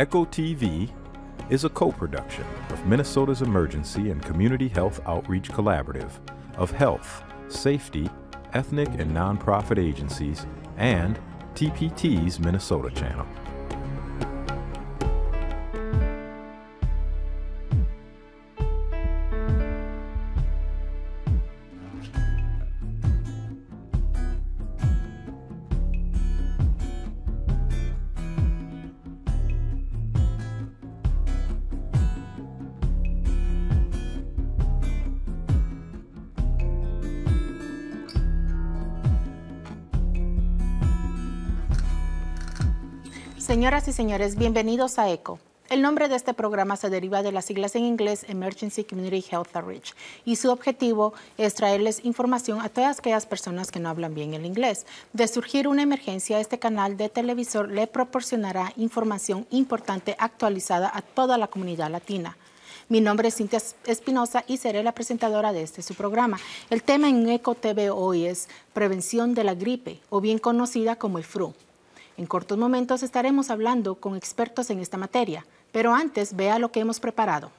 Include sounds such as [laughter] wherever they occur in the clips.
Echo TV is a co production of Minnesota's Emergency and Community Health Outreach Collaborative of health, safety, ethnic, and nonprofit agencies, and TPT's Minnesota channel. señores, bienvenidos a ECO. El nombre de este programa se deriva de las siglas en inglés Emergency Community Health Outreach y su objetivo es traerles información a todas aquellas personas que no hablan bien el inglés. De surgir una emergencia, este canal de televisor le proporcionará información importante actualizada a toda la comunidad latina. Mi nombre es Cintia Espinosa y seré la presentadora de este su programa. El tema en ECO TV hoy es prevención de la gripe, o bien conocida como el fru. En cortos momentos estaremos hablando con expertos en esta materia, pero antes vea lo que hemos preparado.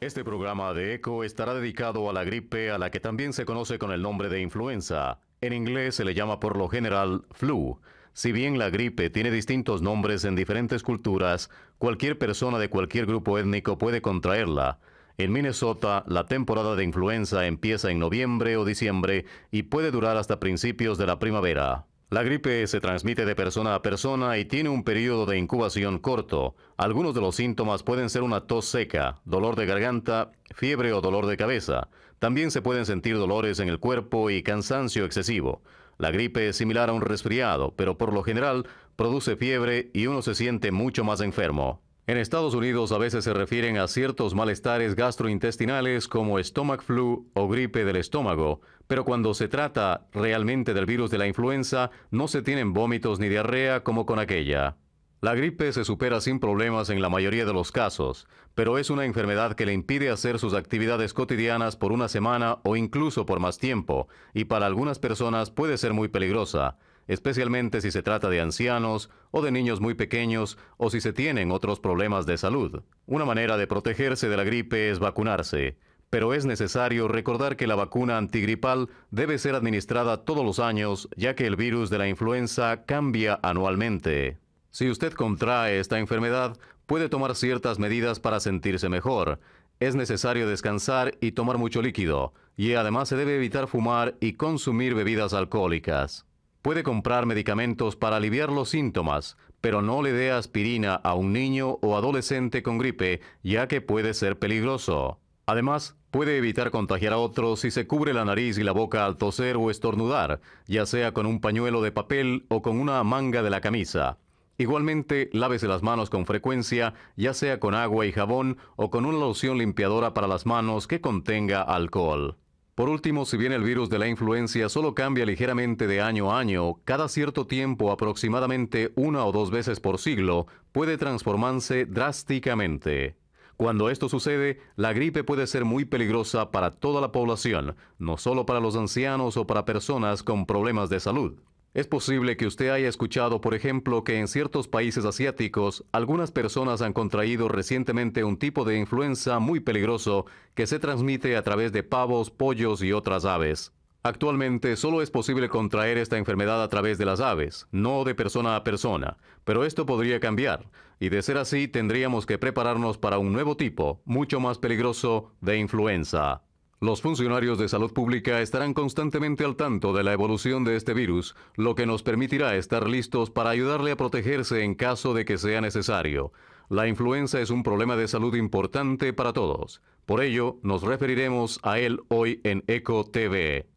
Este programa de ECO estará dedicado a la gripe a la que también se conoce con el nombre de influenza. En inglés se le llama por lo general flu. Si bien la gripe tiene distintos nombres en diferentes culturas, cualquier persona de cualquier grupo étnico puede contraerla. En Minnesota, la temporada de influenza empieza en noviembre o diciembre y puede durar hasta principios de la primavera. La gripe se transmite de persona a persona y tiene un periodo de incubación corto. Algunos de los síntomas pueden ser una tos seca, dolor de garganta, fiebre o dolor de cabeza. También se pueden sentir dolores en el cuerpo y cansancio excesivo. La gripe es similar a un resfriado, pero por lo general produce fiebre y uno se siente mucho más enfermo. En Estados Unidos a veces se refieren a ciertos malestares gastrointestinales como stomach flu o gripe del estómago, pero cuando se trata realmente del virus de la influenza no se tienen vómitos ni diarrea como con aquella. La gripe se supera sin problemas en la mayoría de los casos, pero es una enfermedad que le impide hacer sus actividades cotidianas por una semana o incluso por más tiempo, y para algunas personas puede ser muy peligrosa especialmente si se trata de ancianos o de niños muy pequeños o si se tienen otros problemas de salud. Una manera de protegerse de la gripe es vacunarse, pero es necesario recordar que la vacuna antigripal debe ser administrada todos los años ya que el virus de la influenza cambia anualmente. Si usted contrae esta enfermedad, puede tomar ciertas medidas para sentirse mejor. Es necesario descansar y tomar mucho líquido, y además se debe evitar fumar y consumir bebidas alcohólicas. Puede comprar medicamentos para aliviar los síntomas, pero no le dé aspirina a un niño o adolescente con gripe, ya que puede ser peligroso. Además, puede evitar contagiar a otros si se cubre la nariz y la boca al toser o estornudar, ya sea con un pañuelo de papel o con una manga de la camisa. Igualmente, lávese las manos con frecuencia, ya sea con agua y jabón o con una loción limpiadora para las manos que contenga alcohol. Por último, si bien el virus de la influencia solo cambia ligeramente de año a año, cada cierto tiempo, aproximadamente una o dos veces por siglo, puede transformarse drásticamente. Cuando esto sucede, la gripe puede ser muy peligrosa para toda la población, no solo para los ancianos o para personas con problemas de salud. Es posible que usted haya escuchado, por ejemplo, que en ciertos países asiáticos algunas personas han contraído recientemente un tipo de influenza muy peligroso que se transmite a través de pavos, pollos y otras aves. Actualmente solo es posible contraer esta enfermedad a través de las aves, no de persona a persona, pero esto podría cambiar, y de ser así tendríamos que prepararnos para un nuevo tipo, mucho más peligroso, de influenza. Los funcionarios de salud pública estarán constantemente al tanto de la evolución de este virus, lo que nos permitirá estar listos para ayudarle a protegerse en caso de que sea necesario. La influenza es un problema de salud importante para todos. Por ello, nos referiremos a él hoy en ECO TV.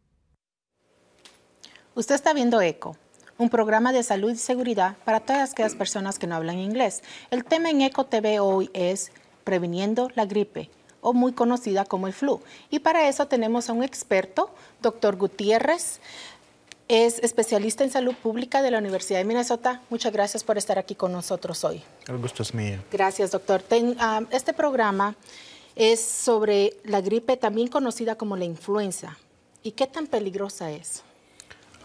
Usted está viendo ECO, un programa de salud y seguridad para todas aquellas personas que no hablan inglés. El tema en ECO TV hoy es previniendo la gripe o muy conocida como el flu. Y para eso tenemos a un experto, doctor Gutiérrez, es especialista en salud pública de la Universidad de Minnesota. Muchas gracias por estar aquí con nosotros hoy. El gusto es mío. Gracias, doctor. Ah, este programa es sobre la gripe también conocida como la influenza. ¿Y qué tan peligrosa es?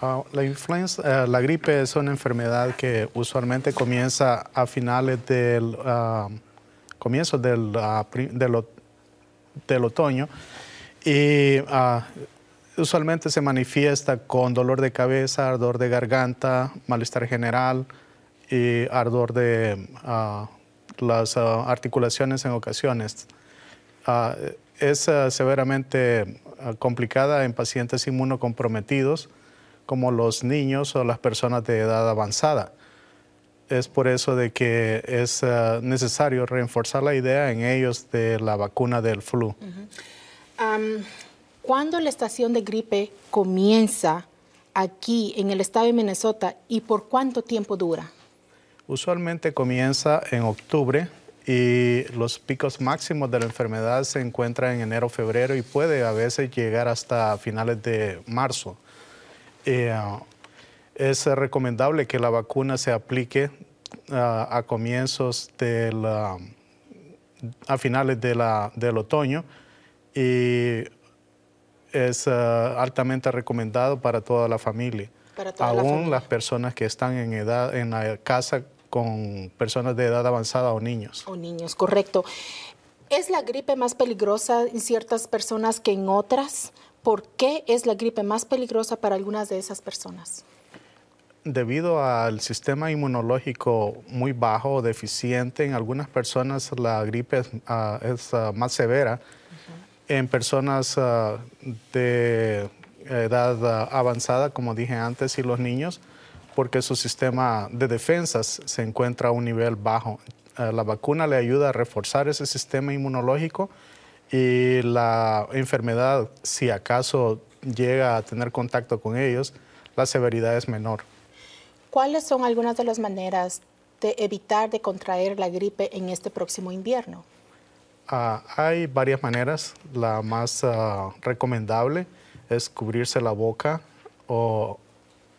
Ah, la influenza, eh, la gripe es una enfermedad que usualmente comienza a finales del ah, comienzo del, del otoño y ah, usualmente se manifiesta con dolor de cabeza, ardor de garganta, malestar general y ardor de ah, las ah, articulaciones en ocasiones. es severamente complicada en pacientes inmunocomprometidos como los niños o las personas de edad avanzada es por eso de que es eh, necesario reforzar la idea en ellos de la vacuna del flu. ¿Cuándo la estación de gripe comienza aquí en el estado de Minnesota y por cuánto tiempo dura? Usualmente comienza en octubre y los picos máximos de la enfermedad se encuentran en enero, febrero y puede a veces llegar hasta finales de marzo. Eh, es recomendable que la vacuna se aplique ah, a comienzos del, a finales de la, del otoño y es ah, altamente recomendado para toda la familia. Aún las personas que están en, edad, en la casa con personas de edad avanzada o niños. O niños, correcto. ¿Es la gripe más peligrosa en ciertas personas que en otras? ¿Por qué es la gripe más peligrosa para algunas de esas personas? debido al sistema inmunológico muy bajo o deficiente, en algunas personas la gripe es, ah, ah, más severa. En personas ah, de edad avanzada, como dije antes, y los niños, porque su sistema de defensas se encuentra a un nivel bajo. la vacuna le ayuda a reforzar ese sistema inmunológico y la enfermedad, si acaso llega a tener contacto con ellos, la severidad es menor. ¿Cuáles son algunas de las maneras de evitar de contraer la gripe en este próximo invierno? Ah, hay varias maneras. La más ah, recomendable es cubrirse la boca o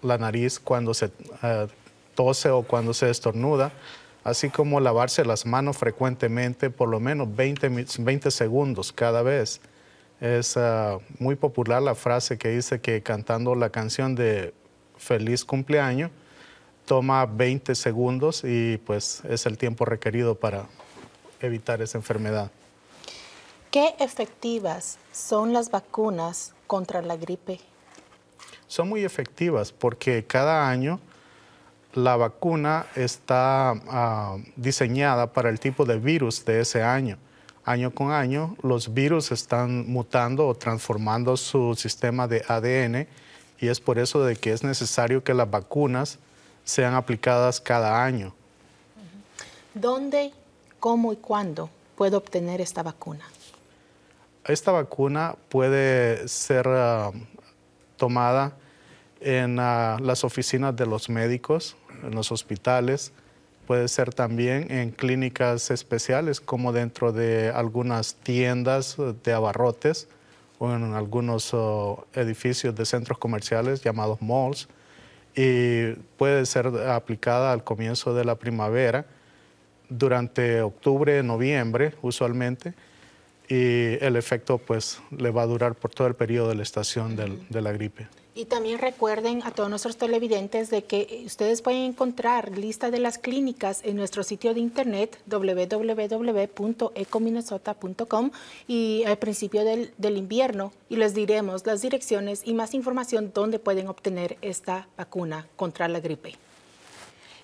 la nariz cuando se ah, tose o cuando se estornuda, así como lavarse las manos frecuentemente por lo menos 20, 20 segundos cada vez. Es muy popular la frase que dice que cantando la canción de feliz cumpleaños, toma 20 segundos y pues es el tiempo requerido para evitar esa enfermedad. ¿Qué efectivas son las vacunas contra la gripe? Son muy efectivas porque cada año la vacuna está ah, diseñada para el tipo de virus de ese año. Año con año, los virus están mutando o transformando su sistema de ADN y es por eso de que es necesario que las vacunas sean aplicadas cada año. ¿Dónde, cómo y cuándo puedo obtener esta vacuna? Esta vacuna puede ser um, tomada en uh, las oficinas de los médicos, en los hospitales, puede ser también en clínicas especiales como dentro de algunas tiendas de abarrotes o en algunos oh, edificios de centros comerciales llamados malls y puede ser aplicada al comienzo de la primavera, durante octubre, noviembre usualmente y el efecto pues le va a durar por todo el periodo de la estación de la gripe. Y también recuerden a todos nuestros televidentes de que eh, ustedes pueden encontrar lista de las clínicas en nuestro sitio de internet www.ecominnesota.com y al principio del, invierno y les diremos las direcciones y más información donde pueden obtener esta vacuna contra la gripe.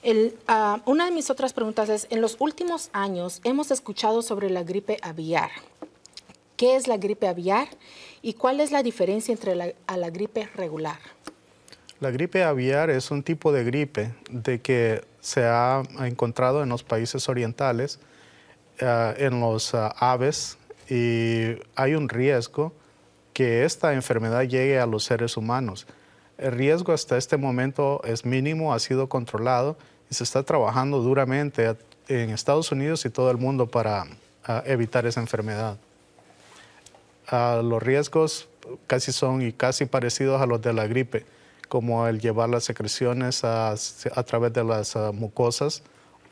El, ah, una de mis otras preguntas es, en los últimos años hemos escuchado sobre la gripe aviar. ¿Qué es la gripe aviar y cuál es la diferencia entre la, gripe regular? La gripe aviar es un tipo de gripe de que se ha encontrado en los países orientales, eh, en los eh, aves, y hay un riesgo que esta enfermedad llegue a los seres humanos. El riesgo hasta este momento es mínimo, ha sido controlado y se está trabajando duramente en Estados Unidos y todo el mundo para eh, evitar esa enfermedad los riesgos casi son y casi parecidos a los de la gripe, como el llevar las secreciones a, través de las ah, mucosas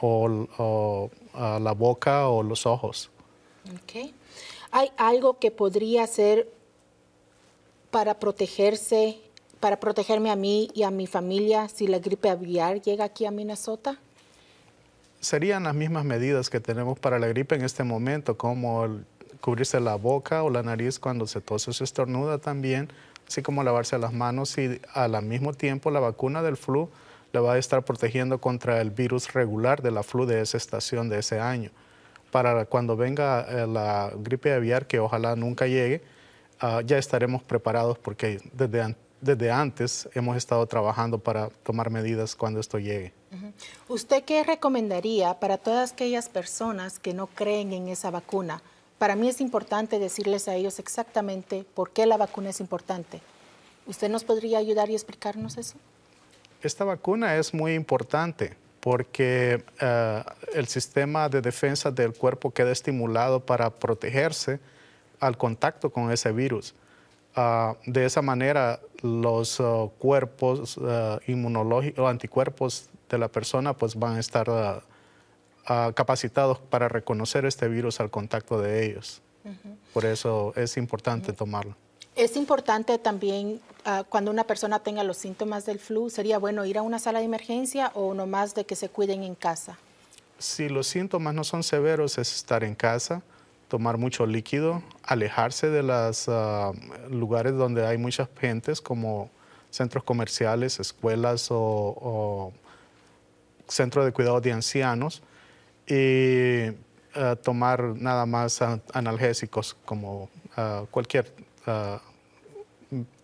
o, o a la boca o los ojos. Okay. ¿Hay algo que podría hacer para protegerse, para protegerme a mí y a mi familia si la gripe aviar llega aquí a Minnesota? Serían las mismas medidas que tenemos para la gripe en este momento, como el cubrirse la boca o la nariz cuando se tose o se estornuda también, así como lavarse las manos y al mismo tiempo la vacuna del flu le va a estar protegiendo contra el virus regular de la flu de esa estación de ese año. Para cuando venga eh, la gripe aviar, que ojalá nunca llegue, ah, ya estaremos preparados porque desde desde antes hemos estado trabajando para tomar medidas cuando esto llegue. ¿Usted qué recomendaría para todas aquellas personas que no creen en esa vacuna? Para mí es importante decirles a ellos exactamente por qué la vacuna es importante. ¿Usted nos podría ayudar y explicarnos eso? Esta vacuna es muy importante porque eh, el sistema de defensa del cuerpo queda estimulado para protegerse al contacto con ese virus. Ah, de esa manera, los oh, cuerpos eh, inmunológicos, anticuerpos de la persona pues, van a estar ah, Ah, capacitados para reconocer este virus al contacto de ellos. Por eso es importante tomarlo. Es importante también ah, cuando una persona tenga los síntomas del flu, sería bueno ir a una sala de emergencia o nomás de que se cuiden en casa. Si los síntomas no son severos, es estar en casa, tomar mucho líquido, alejarse de los ah, lugares donde hay muchas gentes, como centros comerciales, escuelas o, o centros de cuidado de ancianos y eh, tomar nada más analgésicos como ah, cualquier ah,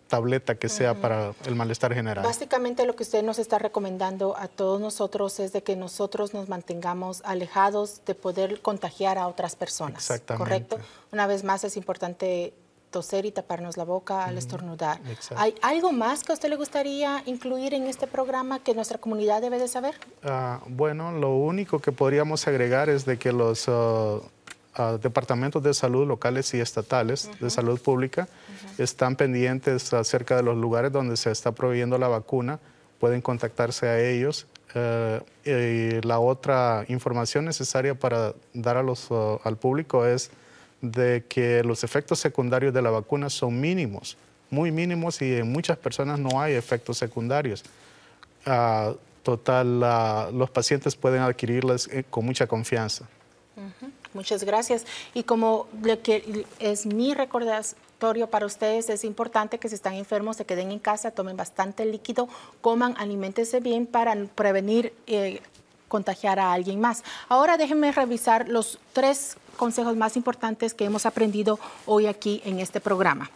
tableta que sea para el malestar general. Básicamente lo que usted nos está recomendando a todos nosotros es de que nosotros nos mantengamos alejados de poder contagiar a otras personas. Exactamente. ¿Correcto? Una vez más es importante toser y taparnos la boca al estornudar. ¿Hay algo más que a usted le gustaría incluir en este programa que nuestra comunidad debe de saber? Ah, bueno, lo único que podríamos agregar es de que los ah, ah, departamentos de salud locales y estatales de salud pública están pendientes acerca de los lugares donde se está proveyendo la vacuna, pueden contactarse a ellos. Eh, y la otra información necesaria para dar a los, al público es de que los efectos secundarios de la vacuna son mínimos, muy mínimos y en muchas personas no hay efectos secundarios. Ah, total, los pacientes pueden adquirirlas eh, con mucha confianza. Muchas gracias. Y como le que es mi recordatorio para ustedes, es importante que si están enfermos se queden en casa, tomen bastante líquido, coman, alimentense bien para prevenir eh, contagiar a alguien más. Ahora déjenme revisar los tres consejos más importantes que hemos aprendido hoy aquí en este programa.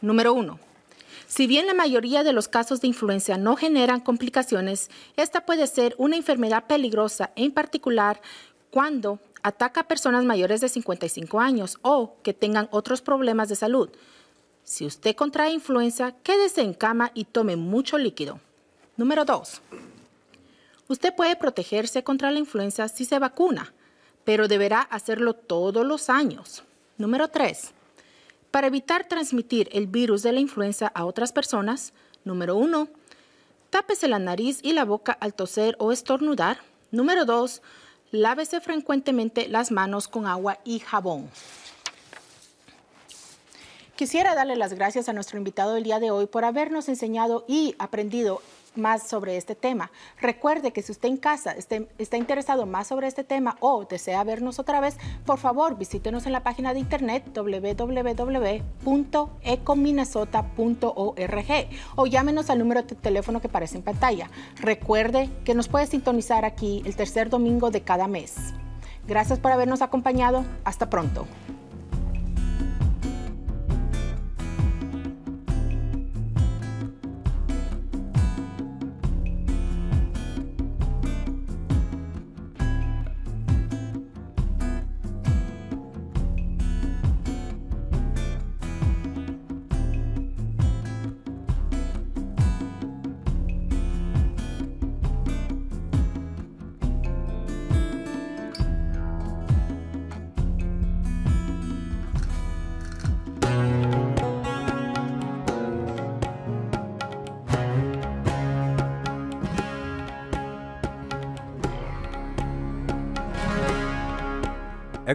Número uno. Si bien la mayoría de los casos de influenza no generan complicaciones, esta puede ser una enfermedad peligrosa, en particular cuando ataca a personas mayores de 55 años o que tengan otros problemas de salud. Si usted contrae influenza, quédese en cama y tome mucho líquido. Número 2. Usted puede protegerse contra la influenza si se vacuna pero deberá hacerlo todos los años. Número 3. Para evitar transmitir el virus de la influenza a otras personas, número 1. Tápese la nariz y la boca al toser o estornudar. Número 2. Lávese frecuentemente las manos con agua y jabón. Quisiera darle las gracias a nuestro invitado del día de hoy por habernos enseñado y aprendido más sobre este tema. Recuerde que si usted en casa está interesado más sobre este tema o desea vernos otra vez, por favor visítenos en la página de internet www.ecominnesota.org o llámenos al número de teléfono que aparece en pantalla. Recuerde que nos puede sintonizar aquí el tercer domingo de cada mes. Gracias por habernos acompañado. Hasta pronto.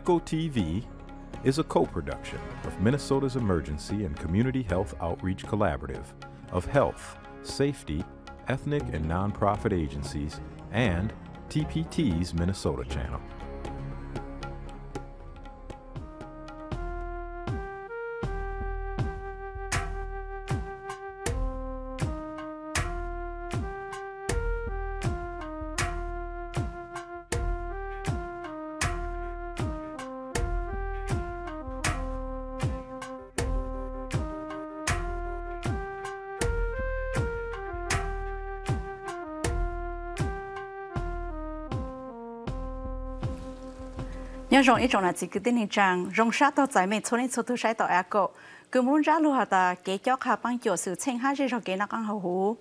Coco TV is a co production of Minnesota's Emergency and Community Health Outreach Collaborative of health, safety, ethnic, and nonprofit agencies and TPT's Minnesota channel. nhớ rong ít rong là chỉ cứ tin hình trang rong sát tao giải mệt xuống ít số thứ sai tao ác cậu cứ muốn ra luôn hả ta kế cho khá bằng chỗ sự chen hai rồi rồi cái nó căng hậu hú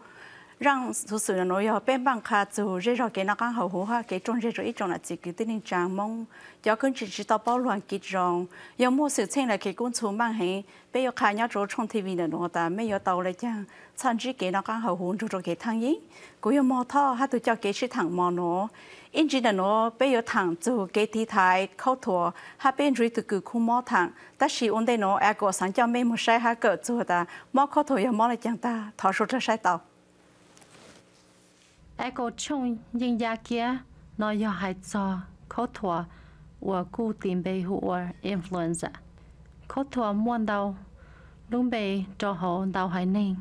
rằng sự sự là nói họ bên bằng khá chủ rồi rồi cái nó căng hậu hú ha cái trong rồi ít rong là chỉ cứ tin hình trang mong cho cơn chỉ chỉ tao bao loạn kịch rong giờ mua sự chen là cái cuốn chủ bằng hệ bây giờ khá nhà chỗ trong TV là nó ta mấy giờ tàu lại chăng chăn chỉ cái nó căng hậu hú rồi rồi cái thằng gì cũng giờ mò thọ ha tụi cho cái chỉ thằng mò nó in chỉ là nó bây giờ thằng chủ cái thi thái khâu thua hai bên rồi từ cứ khu mò thằng ta chỉ ổn đây nó ai có sáng cho mấy một sai hai cỡ chủ ta mò khâu thua giờ mò lại chẳng ta thọ số cho sai tàu ai có chung nhìn giá kia nó giờ hai cho khâu thua và cụ tìm bề hữu influenza khâu thua muôn đầu đúng bề cho họ đầu hải ninh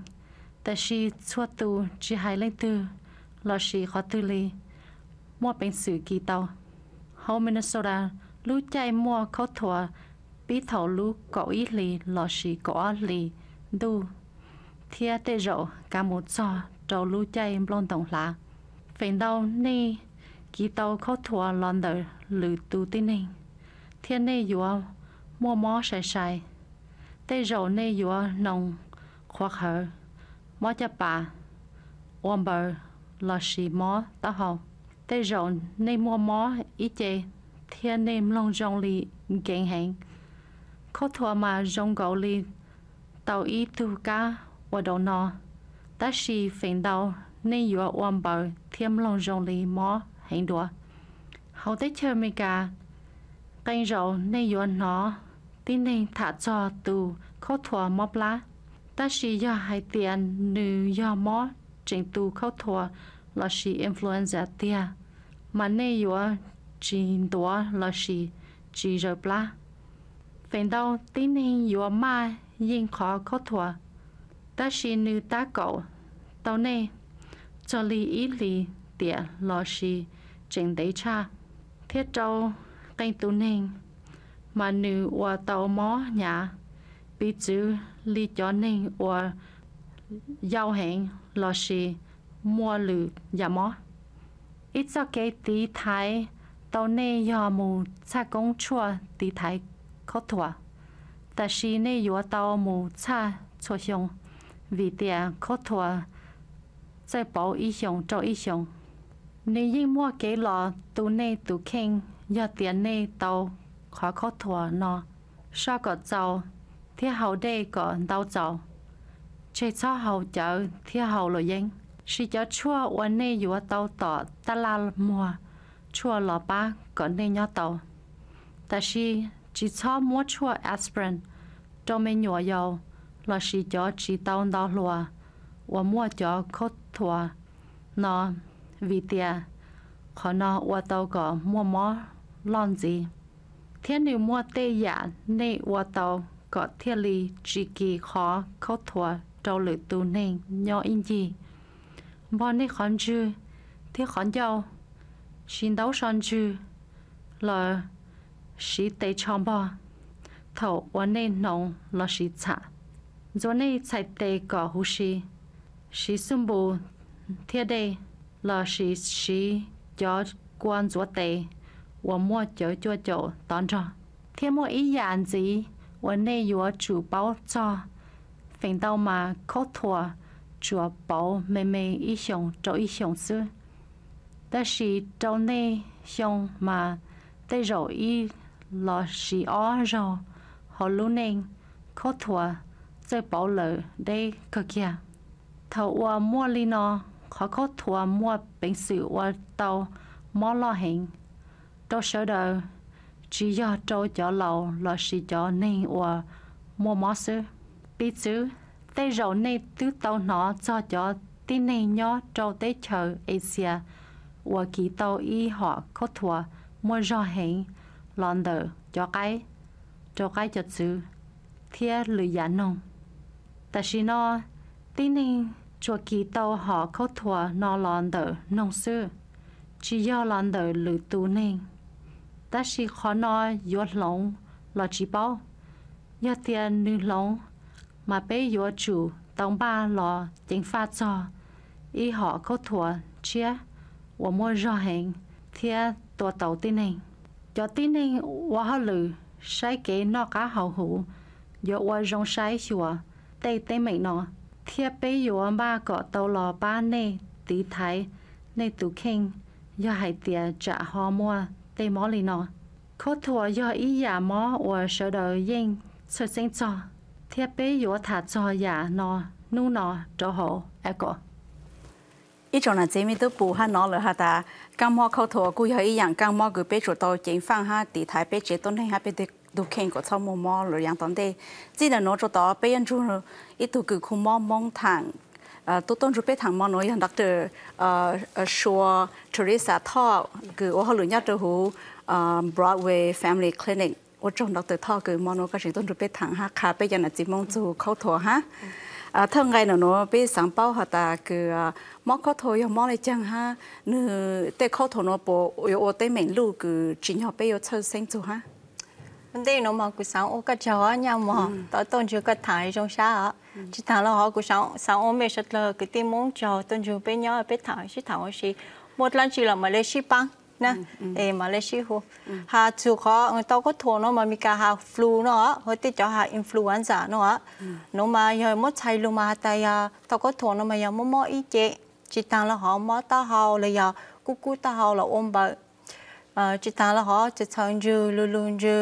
ta chỉ xuất tu chỉ hai lên tư là chỉ khó tư lý mua bên sử kỳ tàu hậu Minnesota lũ chạy mua khó thua bí thầu lũ có ý lì lò xì có lì đu thia tê rộ cả một giò trầu lũ chạy lon tổng lá phèn đâu nè kỳ tàu khó thua lon đờ lử tu tin nè thiên nè dùa mua mó sai sai tê rộ nè dùa nồng khoác hở mó chà bà ôm lò xì mó tao hầu tay rộn nê mua mó ý chế thiên nê mlong rong lì gẹn hẹn khó thua mà rong gạo lì tàu ý thu cá và đầu nọ ta xì phèn đầu nê dùa oan bờ thêm mlong rong lì mó hẹn đùa hậu tê chơi mê cả canh rậu nê dùa nó tin nê thả cho từ khó thua móc lá ta xì do hai tiền nữ do mó trình tu khó thua là chỉ influenza tia mà nay yo chỉ đó là chỉ chỉ rồi bla phần đầu tin hình yo ma yên khó khó thua ta chỉ nữ ta cậu tàu này cho li ý li tia là chỉ chính đấy cha thiết trâu canh tu nên mà nữ và tàu mó nhà bị chữ li cho nên và giao hẹn là chỉ mua lử giả mó ít cho cái tí thái tàu nê yò mù cha công chua tí thái khó thua ta xì nê yò tàu mù cha chua xiong vì tia khó thua sẽ bảo ý xiong cho ý xiong nê yên mua cái lò tù nê tù kinh, yò tiền nê tàu khó khó thua nó sao có giàu thế hậu đây có đau giàu chơi cho hậu chợ thế hậu lo yên chỉ cho chua uốn nê yếu tàu tỏ ta la mua chua lò ba có nê nhỏ tàu ta chỉ chỉ cho mua chua aspirin cho mình nhỏ dầu là chỉ cho chỉ tàu đào lùa và mua cho khốt thua nó vì tia khó nó và tàu có mua mó lon gì thiên điều mua tê giả nê và tàu có thiên lý chỉ kỳ khó khốt thua trâu lửa tu nê nhỏ in gì bọn này khẩn chư thế khẩn giàu xin đấu son chư là sĩ tế chong bò thầu ổn này nông là sĩ chả rồi này chạy tế cỏ hú sĩ sĩ xung bù thế đây là sĩ sĩ cho quan chúa tế, và mua chở chua chỗ tón cho thế mua ý dạng gì ổn này yếu chủ báo cho phình đâu mà khó thua chùa bảo mẹ mẹ ý xong cho ý xong xưa ta sĩ trâu nê xong mà tay rồi ý là sĩ ó rồi họ luôn nên khó thua chơi bảo lợ đây cơ kia thầu qua mua li nó khó khó thua mua bình sự qua tàu mua lo hình đâu sợ đời chỉ do trâu cho lầu là sĩ cho nên qua mua mó sư biết chứ tê rậu này tứ tàu nó cho cho tê này nhó trâu tê chờ Asia và kỳ tàu y họ có thua mua rõ hẹn lòn đờ cho cái cho cái cho chứ thia lười giả nông ta xin nó tê này cho kỳ tàu họ có thua nó lòn đờ nông sư chỉ do lòn đờ lười tù nê. ta xin khó nó yốt lông là chỉ bao yết tiền nữ lông mà bây giờ chủ tổng ba lò chính phát cho y họ có thua chia và mua rõ hình thì tổ tàu tin hình cho tin hình và họ lử sai kế nó cá hậu hủ giờ và rong sai chùa tây tây mệnh nó thì bây giờ ba có tàu lò ba nè tí thái nè tủ kinh giờ hai tiền trả họ mua tây mó lì nó có thua giờ ý giả mỏ và sợ đời yên sợ sinh cho thiết bị yếu thả cho nhà nó nu nó cho họ ai có ít chỗ nào chế mi tôi bù ha nó là ha ta cam hoa khâu thua cũng hay dạng cam hoa gửi bê chỗ tôi chính phang ha thì thái bê chế tôn hay ha bê tôi đủ kinh của sau mùa mò rồi dạng tóm đây chỉ là nó chỗ đó bê anh chú ít tôi cứ khu mò mong thẳng tôi tôn chú bê thẳng mò nói hàng đặc trừ Shaw Teresa Thọ cứ ở họ lựa nhau từ hú Broadway Family Clinic 我种到对套个毛侬个是都是被糖哈卡被人那只蒙住口头哈。à thằng ngày nào nó bị sáng bao hả ta cứ mò khó thổ yo mò lại chẳng ha nữ tê khó thổ nó bộ yo ô tê mình cứ chỉ nhỏ bây giờ chơi sinh chú ha vấn đề nó mà cứ sáng ô cái chó nhà mà tao tôn chú cái thải trong xã á chỉ thằng là cứ sáng sáng ô mê sạch là cứ tìm mong chó tôn chú bây nhỏ bây thải chỉ thảo chỉ một lần chỉ là mà lấy ship băng นะเอมาเลเซียฮูหาจูเขาตอก็โทเนาะมันมีการหาฟลูเนาะเฮาติจะหาอินฟลูเอนซ่าเนาะโนมาเฮามอใช้ลงมาตายาตอก็โทเนาะมายามอมออีเจจิตังละหอมอตาเฮาเลยยากุกุตาเฮาละอมบะเอ่อจิตังละหอจะชังจูลุลุนจู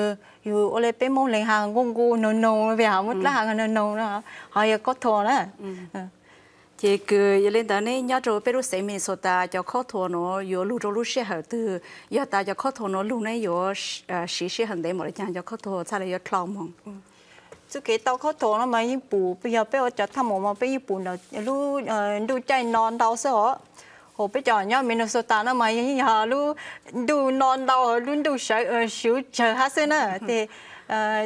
อยู่อะไรเป็นมงเลงหางงกูนนนเวียหมดละหางนนนเนาะเฮาอยากก็โทนะ chỉ cứ lên đó này nhớ rồi Peru sẽ mình sota cho khó thua nó yo lu rồi lu xe hở từ yo ta cho khó thua nó lu này yo ờ, xí xí hẳn đấy mà chẳng cho khó thua sao lại yo thlau mong ừ. chứ cái tao khó thua nó mà yên bù bây giờ bây giờ cho tham mà bây giờ bù nó lu ờ, lu chạy non đau sợ hồ bây giờ nhớ mình số ta nó mà yên giờ lu du non đau lu du sợ ờ, xíu chờ hết xin á thì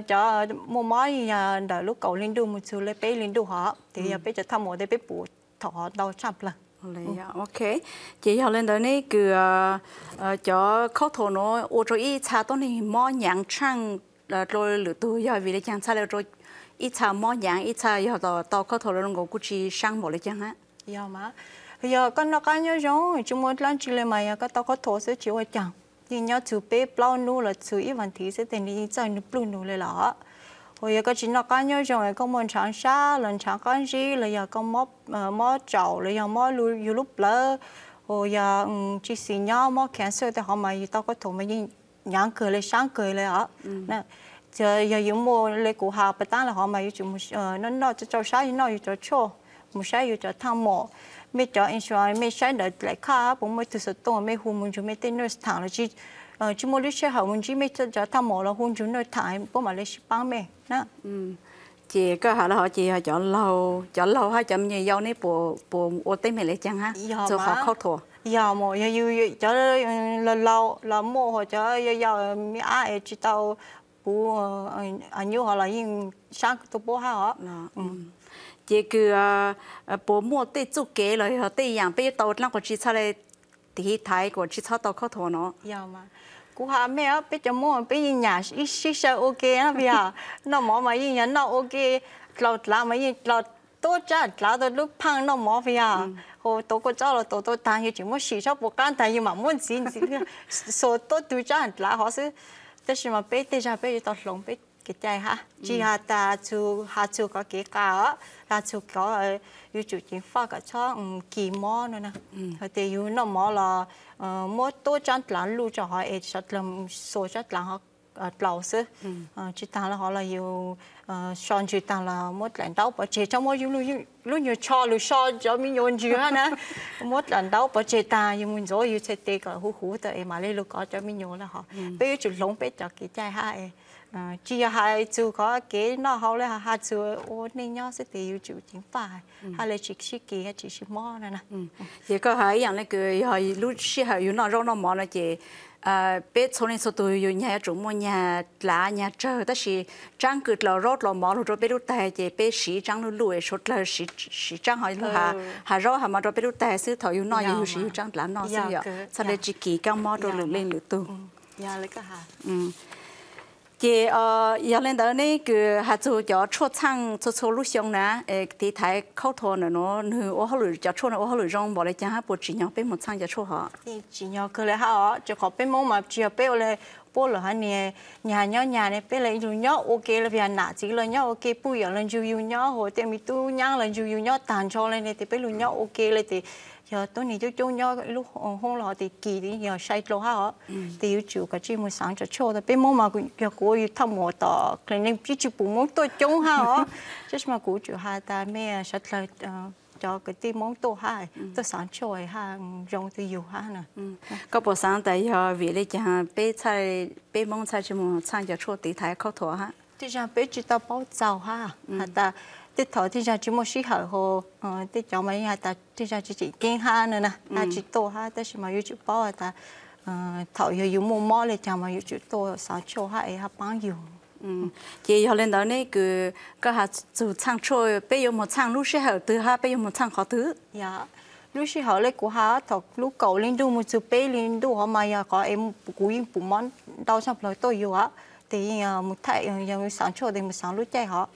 cho mua máy nhà đợi cậu lên du một số lấy bé lên du họ thì bây ừ. giờ tham mà để bù thọ đau chậm là à, ok chị học lên tới này cứ ờ, ờ, cho khó thổ nó ô cho ít cha tôi này mò nhàng trăng ờ, rồi lửa tôi giờ vì để chẳng sao rồi ít cha mò nhàng ít cha giờ tao tao khó thổ nó ngủ cũng chỉ sang một lấy chẳng á giờ mà giờ con nó cái nhớ giống chúng muốn lăn chỉ lên mà cái tao khó thổ sẽ chịu ở chẳng nhưng nhớ chữ bé bao nu là chữ ít vấn thì sẽ tiền đi chơi nó blue nu lên là hồi giờ có chỉ nó có nhau rồi có muốn chọn xa lần chọn con gì là giờ có mót mót chậu là giờ mót lu lu lúc lỡ hồi giờ chỉ xì nhau mót cancer thì họ mà tao có thủng mà nhìn nhãn cười là sáng cười là ở nè giờ giờ những mùa lấy cụ hà bắt tan là họ mà yêu chúng nó nó cho cho sáng nó cho cho một sáng yêu cho thang mộ mấy cho insurance mấy sáng đợi lại khá bụng mấy thứ sự tôi mấy hôm mình cho mấy tên nurse thằng là chỉ chỉ một lúc sau mình chỉ mới cho tham mộ là hôn chúng nó thải bố mà lấy bán mẹ nè ừ. chị có họ là họ chị họ chọn lâu chọn lâu ha chọn nhiều dâu này bộ bộ ô tê mẹ lấy chăng ha dạ, cho họ khóc thua giờ dạ, mộ giờ yêu cho lâu lâu là mộ họ cho giờ giờ mi ai chỉ tao bố anh ờ, à, yêu họ là yên sáng tụ bố ha họ dạ, ừ. Ừ. chị cứ ờ, ờ, bố mua tê chút kế rồi họ tê dạng bây tàu nó còn chỉ sao lại thì thái của chỉ sao tàu khóc thua nó giờ mà cú hà mẹ á bé cho mua bây giờ nhà ít xí xe ok á bây giờ nó mỏ mà gì nhà nó ok lọt là mà gì lọt tôi cha là tôi lúc phăng nó mỏ bây giờ ừ. hồ tôi có cho là tôi tôi tan như chỉ muốn xí cho bộ can tan nhưng mà muốn gì [laughs] gì số tôi tôi cha là họ sẽ thế mà bây giờ cha bé tôi lòng bé cái ha chỉ hà ta chú hà chú có cái cả là chú có yêu chú chính pháp cả cho kỳ mò nữa nè hồi thì yêu nó mò là mò tô chân là lu cho họ ấy chặt làm số chặt là họ lão sư chỉ ta là họ là yêu son chỉ ta là mốt lần đầu bắt chế trong mỗi yêu lu lu nhiều cho lu so cho mình nhiều chứ ha nè mốt lần đầu bắt chế ta yêu mình rồi yêu chế tê cả hú hú tới mà lấy lu có cho mình nhiều là họ bây giờ chụp lông bây giờ cái trái ha Ờ, chỉ hai chú có cái nó hậu là hai chú ô nên nhau sẽ tiêu chú chính phải ừ. hai là chỉ chỉ kỹ hay chỉ chỉ mò này nè chỉ ừ. có hai dạng là cái hai lúc chỉ hai yếu nó rong nó mò là chỉ à ờ, biết cho nên số tuổi yếu nhà chủ mua nhà lá nhà chờ ta chỉ trang cứ lò rót lò mò lò rồi biết lúc tài chỉ biết sĩ trang lù lùi số là sĩ sĩ trang hỏi là ừ. hà rót hà mà rồi biết lúc tài sư thổi yếu nó dạ. yếu sĩ trang lá nó sư dạ, vậy sau để dạ. chỉ kỹ cao mò rồi lên lửa tu nhà lấy cái hà chị ờ giờ lên đó này cứ hạ chú cho chua chăng chua chua lúc xong nè thì thấy khâu thô nữa nó nữ ô hậu lửa cho chua nó ô hậu lửa rong bỏ lại cho hạ bộ chỉ nhau bên một chăng cho chua họ chỉ nhau cứ lại họ cho họ bên mông mà chỉ bên lại bộ là hắn nè nhà nhau nhà này bên lại dù nhau ok là vì nã chỉ là nhau ok bây giờ là dù nhau hồi tiền mình tu nhau là dù nhau tàn cho lên này thì bên luôn nhau ok là thì giờ tôi nghĩ tôi chung nhau lúc ờ, hôm lo thì kỳ thì giờ sai lo ha ờ. ừ. thì yêu chiều cái chuyện mình sáng cho cho đó bên mua mà giờ cố yêu thăm mò đó clinic chỉ chịu bù muốn tôi chung ha ờ. [laughs] chứ mà cố chịu ha ta mẹ sát là cho cái tí món tôi ha ừ. tôi sáng chơi ha rong tôi yêu ha nè ừ. có bộ sáng tại giờ vì lấy chẳng bé 菜 bé món 菜 chỉ muốn sáng cho cho tí thái khó thua ha thì rằng bé chỉ tao bao giàu ha ha ta 即頭啲就只冇時候好，嗯，啲就咪呀，但啲就只只驚嚇呢啦，但只多嚇，但是咪要住包啊，但嗯頭又要冇摸咧，就咪要住多少做下下幫用。嗯，也有領導呢個個下做唱錯，不要冇唱路時候對下，不要冇唱好對。呀，路時候咧估下頭路舊領導冇做背領導，我咪呀個誒古英部門到上來都要啊，第二啊冇睇又又冇唱錯，定冇唱路真好。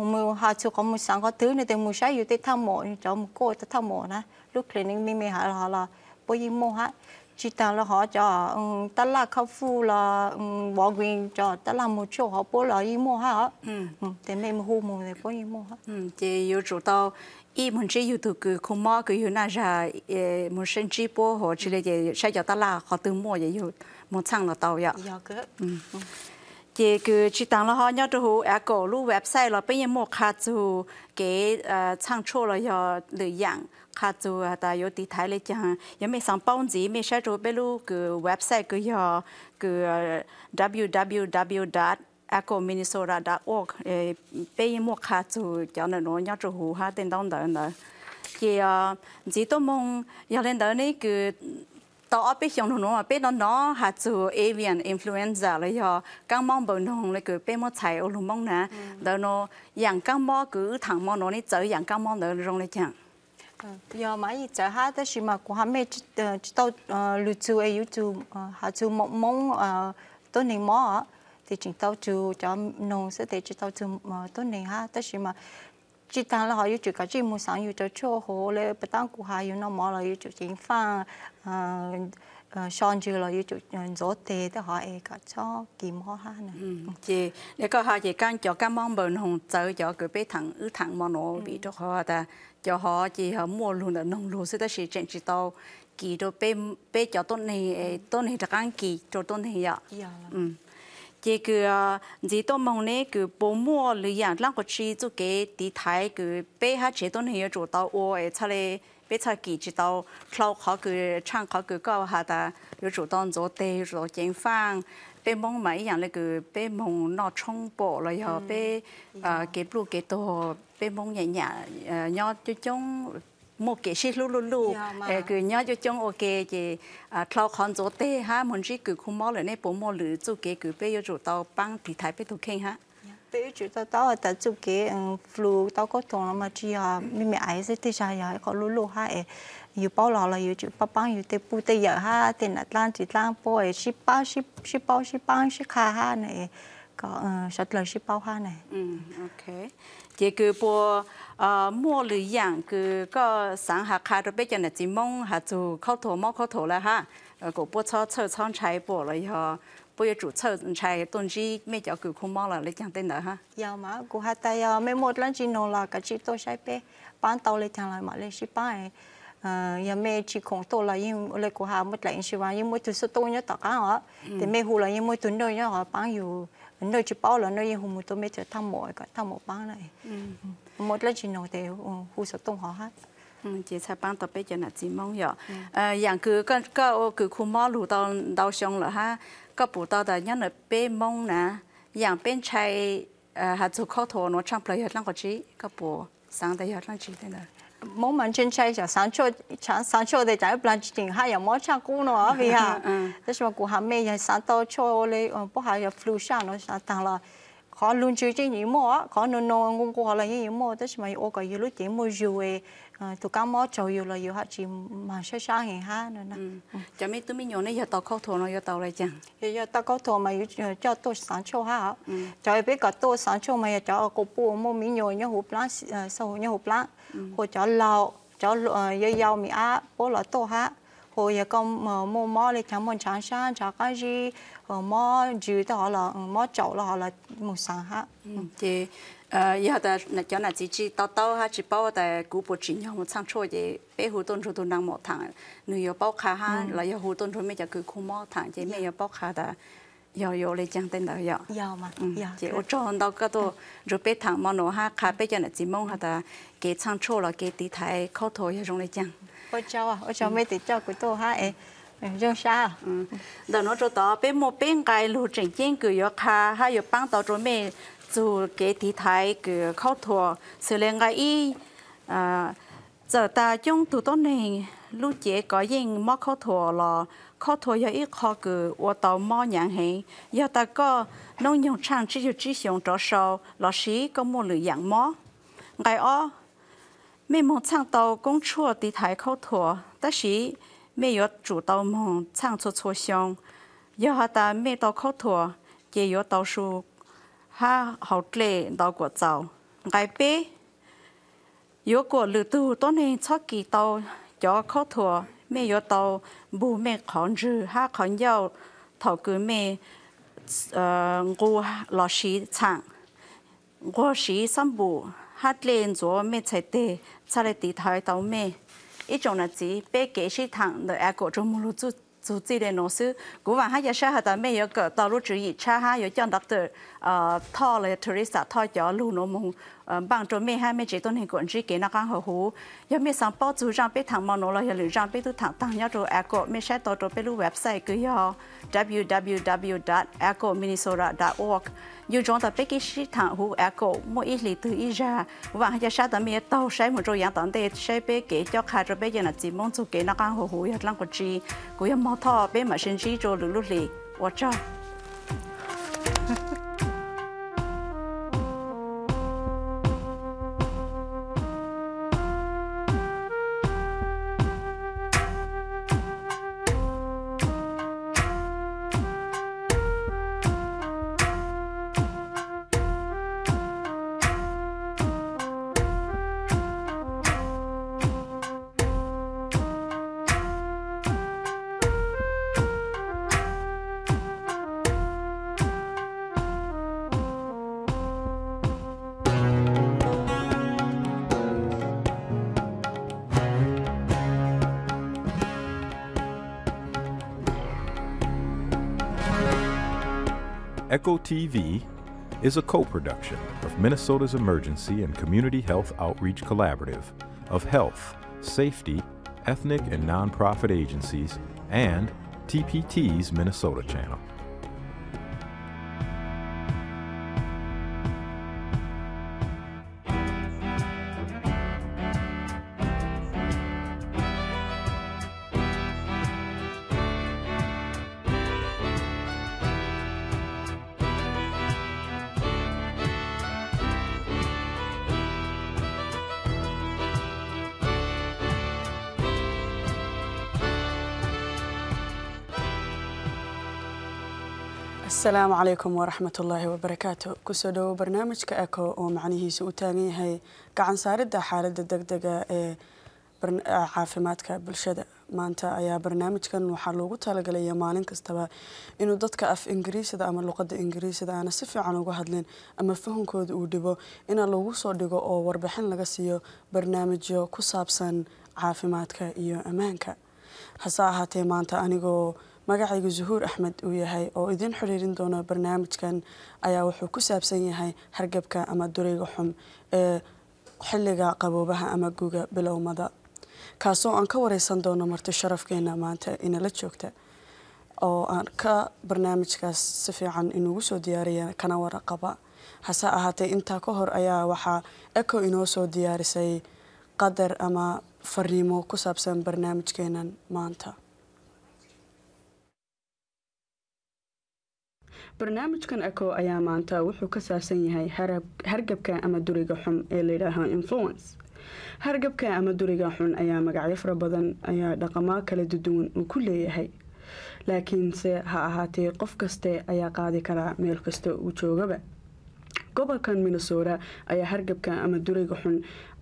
hôm mưa họ chưa có một có thứ này thì mua sáng tới thăm mộ cho một cô tới thăm mộ nè lúc cleaning mi mi họ họ là bôi gì mua hết chỉ ta là họ cho ừ, tất là khâu phu là ừ, bỏ quyền cho tất là một chỗ họ bố là gì mua hết thì mình hù mua thì bố gì mua hết ừ, chị yêu chủ tao ý muốn chỉ yêu tụ cứ không mua cứ yêu na ra muốn sinh chỉ bố họ chỉ là gì sẽ cho tất là họ tự mua vậy yêu muốn sang là tàu vậy thì cứ chỉ tăng là họ nhớ cho hồ à cổ lu website là bây giờ mua khá chú cái sang ờ, chỗ là giờ lựa dạng khá chú à ta có tí thái lấy chẳng giờ mình sang bao gì mình sẽ cho bây lu cái website cái giờ cái www ecominnesota.org ờ, bây giờ mua khá chú cho nên nó nhớ cho hồ ha tên đông đó nữa thì chỉ ờ, tôi mong giờ lên đó này cái ต่อไปช่วงนู้นว่าเป็นน้องหาจูเอเวียนอินฟลูเอนซ่าเลยเหรอกังมองบนงเลยคือเป็นมอใช้อุลมองนะเดี๋ยวน้ออย่างกังมองคือทางมองน้อนี่เจออย่างกังมองเดี๋ยวลงเลยจัง giờ mà ít giờ ừ. ừ, hát đó mà của hắn mẹ chỉ tao lưu trú ở youtube hát chú mong mong tôi nên mò thì chỉ tao chú cho nông sẽ thì chỉ tao chú tôi nên hát đó mà chỉ tăng là họ yêu chú cả chỉ muốn sang yêu cho chỗ hồ lệ bắt tăng của hai yêu nó mò là yêu chú chính phang Ờ, ờ, son chưa là yêu chủ dỗ tê thì họ ấy có cho kìm họ ha nè ừ, chị để có họ chị can cho các mong bền hồng tới cho cái bé thằng ứ thằng mà nó ừ. bị cho họ ta cho họ chị họ mua luôn là nông luôn sẽ tới chị chuyện chị tao kỳ đồ bé bé cho tôi này ừ. tôi này đặc ăn kỳ cho tôi này ạ dạ. chị cứ gì ờ, tôi mong này cứ bố mua lười ăn lăng có chi cho cái tí thái cứ bé ha chị tôi này cho tao ô ấy cho bây giờ kỳ chỉ tàu lâu khó cứ chăng khó cứ có hà ta rồi chủ động rồi tê rồi chính phang bé mong mấy dạng là cứ bé mong nó trong bộ rồi họ bé cái blue cái tổ bé mong nhẹ nhẹ nhỏ cho chúng một cái xí lú lú lú cứ nhớ cho chúng ok à thao khăn chỗ tê ha mình chỉ cứ không mò lại nên bố mò lử chú cái cứ bây giờ chủ tàu băng thì thái bé thuộc khen ha ปจุดต่อแต่จุกเกฟลูต่อก็ตรงแล้วมาที่อ่ะมีมีไอซ์ที่ชายาเขาลุลุ่ยให้อยู่เป้าหล่อเลยอยู่จุดป้าปังอยู่เตปูเตียห้าเตนัดล้างจิตล้างป่วยชิป้าชิชิป้าชิปังชิคาห้าเนก็เออชัดเลยชิป้าห้าเนอืมโอเคเจ้าก็ปัวเอ่อมัวหรือยังกอก็สังหาคาร์เบจันจิมงหาจูเข้าถั่วมอเข้าถั่วแล้วฮะเออก็ปัวชอบเชื่อช่องใช้ปัวเลยฮะ bây giờ chủ sở chạy tuần gì mấy cháu cứ không mò là lấy chẳng tên nữa ha giờ mà cô hai tay mấy một lần chỉ nô là cái chỉ tôi sai bé bán tàu lấy chẳng lại mà lấy chỉ bán nhà mẹ chỉ không tôi là nhưng lấy cô hai mất lại chỉ vào nhưng mỗi thứ số tôi nhớ tất cả họ thì mẹ hù là nhưng mỗi tuần đôi nhớ họ bán nhiều nơi chỉ bao là nơi nhưng hôm tôi mấy thứ thăm mộ cái thăm mộ bán này một lần chỉ nô thì hù số tôi họ hết 嗯，这才帮到别人那几毛哟。呃，样个个个，个苦毛路到到上了哈。ก็ปูตอแต่ยันเป้มงนะอย่างเป็นชัยหาจุข้อโทนช่างประโยชน์ลังกจีก็ปูสังแต่ยอดลังจีเนี่ยมงมันเช่นชัยจะสังชดสังชดแต่ใจปลันจริงให้อย่างมอช่างกูเนาะพี่ฮะแต่ฉันว่ากูหาเมย์ยังสังโตโชเลยปุ๊หายฟลูช่างเนาะสังต่างละ khó luôn chơi chơi nhiều mò khó nô nô cũng có ờ, là nhiều mò tức mà ô cái lúc chỉ mua rượu tụ cá mò chơi rượu là rượu hạt chỉ mà sẽ sáng hè ha nữa nè ừ. chả mấy tụi mình nhỏ này giờ tao câu thổ nó giờ tao lại chẳng giờ tao câu thổ mà ờ, cho tôi sáng cho ha cho ừ. biết cả tôi sáng cho mà ờ, ừ. cho cô bố mua mấy nhỏ nhau hộp lá sau nhau hộp lá hoặc cho lão cho giờ giàu mì á bố là tôi ha hồi giờ con mà mua mò để chẳng muốn chán sang chả cái gì mò dư tao họ là mò chậu là họ là một sáng ha thì giờ ta là cho là chỉ chỉ tao tao ha chỉ bảo ta cú bộ chỉ nhau một sáng chỗ gì bé hồ tôn chỗ tôn đang một thằng nếu giờ bao khá ha là giờ hồ tôn chỗ mấy giờ cứ khu mò thằng chỉ mấy giờ bao khá ta giờ giờ lấy chẳng tên đâu giờ giờ mà chỉ ô cho đâu cái đó rồi bé thằng mà nó ha khá bé cho là chỉ mong họ ta cái sáng chỗ là cái tí thái khó thôi giờ trong lấy chẳng ô cháu à ô cháu mấy tỷ cháu cứ tôi ha ấy dân sa đó nó cho tao bên một bên cái lũ trình chiến cứ yếu khá ha yếu băng tao cho mẹ chủ cái thì thái cứ khâu thua xử lý ngay ý à giờ ta chung tụ tốt này lũ trẻ có yên mò khâu thua là khâu thua yếu ít khó cứ ô tao mò nhãn hệ giờ ta có nông nhung trang chỉ chỉ sống cho sâu là sĩ có một lựa dạng mò ngay ó 每梦唱到公车的台口头，但是每要主到梦唱出车厢，要哈达每到口头，也要到处哈好累到过走，挨背。如果旅途当年超几到要口头，每要到不每抗日哈抗要头个每呃我老师唱，我是三步。hát lên rồi mẹ chạy tê sao lại tí thái tàu mẹ ít chỗ là chỉ bé kế sĩ thẳng đợi ai cổ trong mulu chút chú chỉ để nó sư cũng và hai giờ sáng hạt mấy giờ cỡ tàu lúc chủ yếu cha hai giờ chọn đặc tử ờ thọ là tourist thọ cho luôn nó mong bằng trộn mê hai mươi chỉ tôn hình cuộn chỉ kế nó càng hồ hú giờ mê sang bao chú rằng bé thằng mòn nó giờ lựa rằng bé tu thằng thằng nhá rồi echo, mê sẽ tổ trộn bé lu website cứ yo www.ecominnesota.org như chúng ta bé cái sĩ thằng hú echo mỗi ít lì từ ít ra và hãy là sao tạm mê tàu sẽ một rồi yang tận đây sẽ bé kế cho khai rồi bé giờ là chỉ mong chú kế nó càng hồ hú giờ lăng cuộn chỉ cứ yo mò thọ bé mà sinh chỉ rồi lulu lì 我这儿。Echo TV is a co production of Minnesota's Emergency and Community Health Outreach Collaborative of health, safety, ethnic, and nonprofit agencies, and TPT's Minnesota channel. asalaamu calaykum waraxmat ullaahi wabarakaatu kusoo dhowo barnaamijka eco oo macnihiisa u taagan yahay gacan saaridda xaaladda deg dega ee caafimaadka bulshada maanta ayaa barnaamijkan waxaa loogu talagalay maalin kastaba inuu dadka af ingiriisida ama luqada ingiriisida aana si fiican uga hadlin ama fahankooda uu dhibo inaa lagu soo dhigo oo warbixin laga siiyo barnaamijyo ku saabsan caafimaadka iyo ammaanka hase ahaatee maanta anigoo magacayga zuhuur axmed uu yahay oo idin xiriirin doona barnaamijkan ayaa wuxuu ku saabsan yahay hargabka ama durayga xun ee xilliga qaboobaha ama guga bilowmada kaasoo aan ka wareysan doono marti sharafkeena maanta inala joogta oo aan ka barnaamijkaas si fiican inugu soo diyaariya kana waraqaba hase ahaatee intaa ka hor ayaa waxaa eco inoo soo diyaarisay qadar ama fariimo ku saabsan barnaamijkeenan maanta barnaamijkan eco ayaa maanta wuxuu ka saabsan yahay hargabka ama duriga xun ee layidhaaho influence hargabka ama duriga xun ayaa magacyo fara badan ayaa dhaqamaa kala duduwan uu ku leeyahay laakiinse ha ahaatee qof kaste ayaa qaadi karaa meel kasta uu joogaba gobolkan minnesota ayaa hargabka ama duriga xun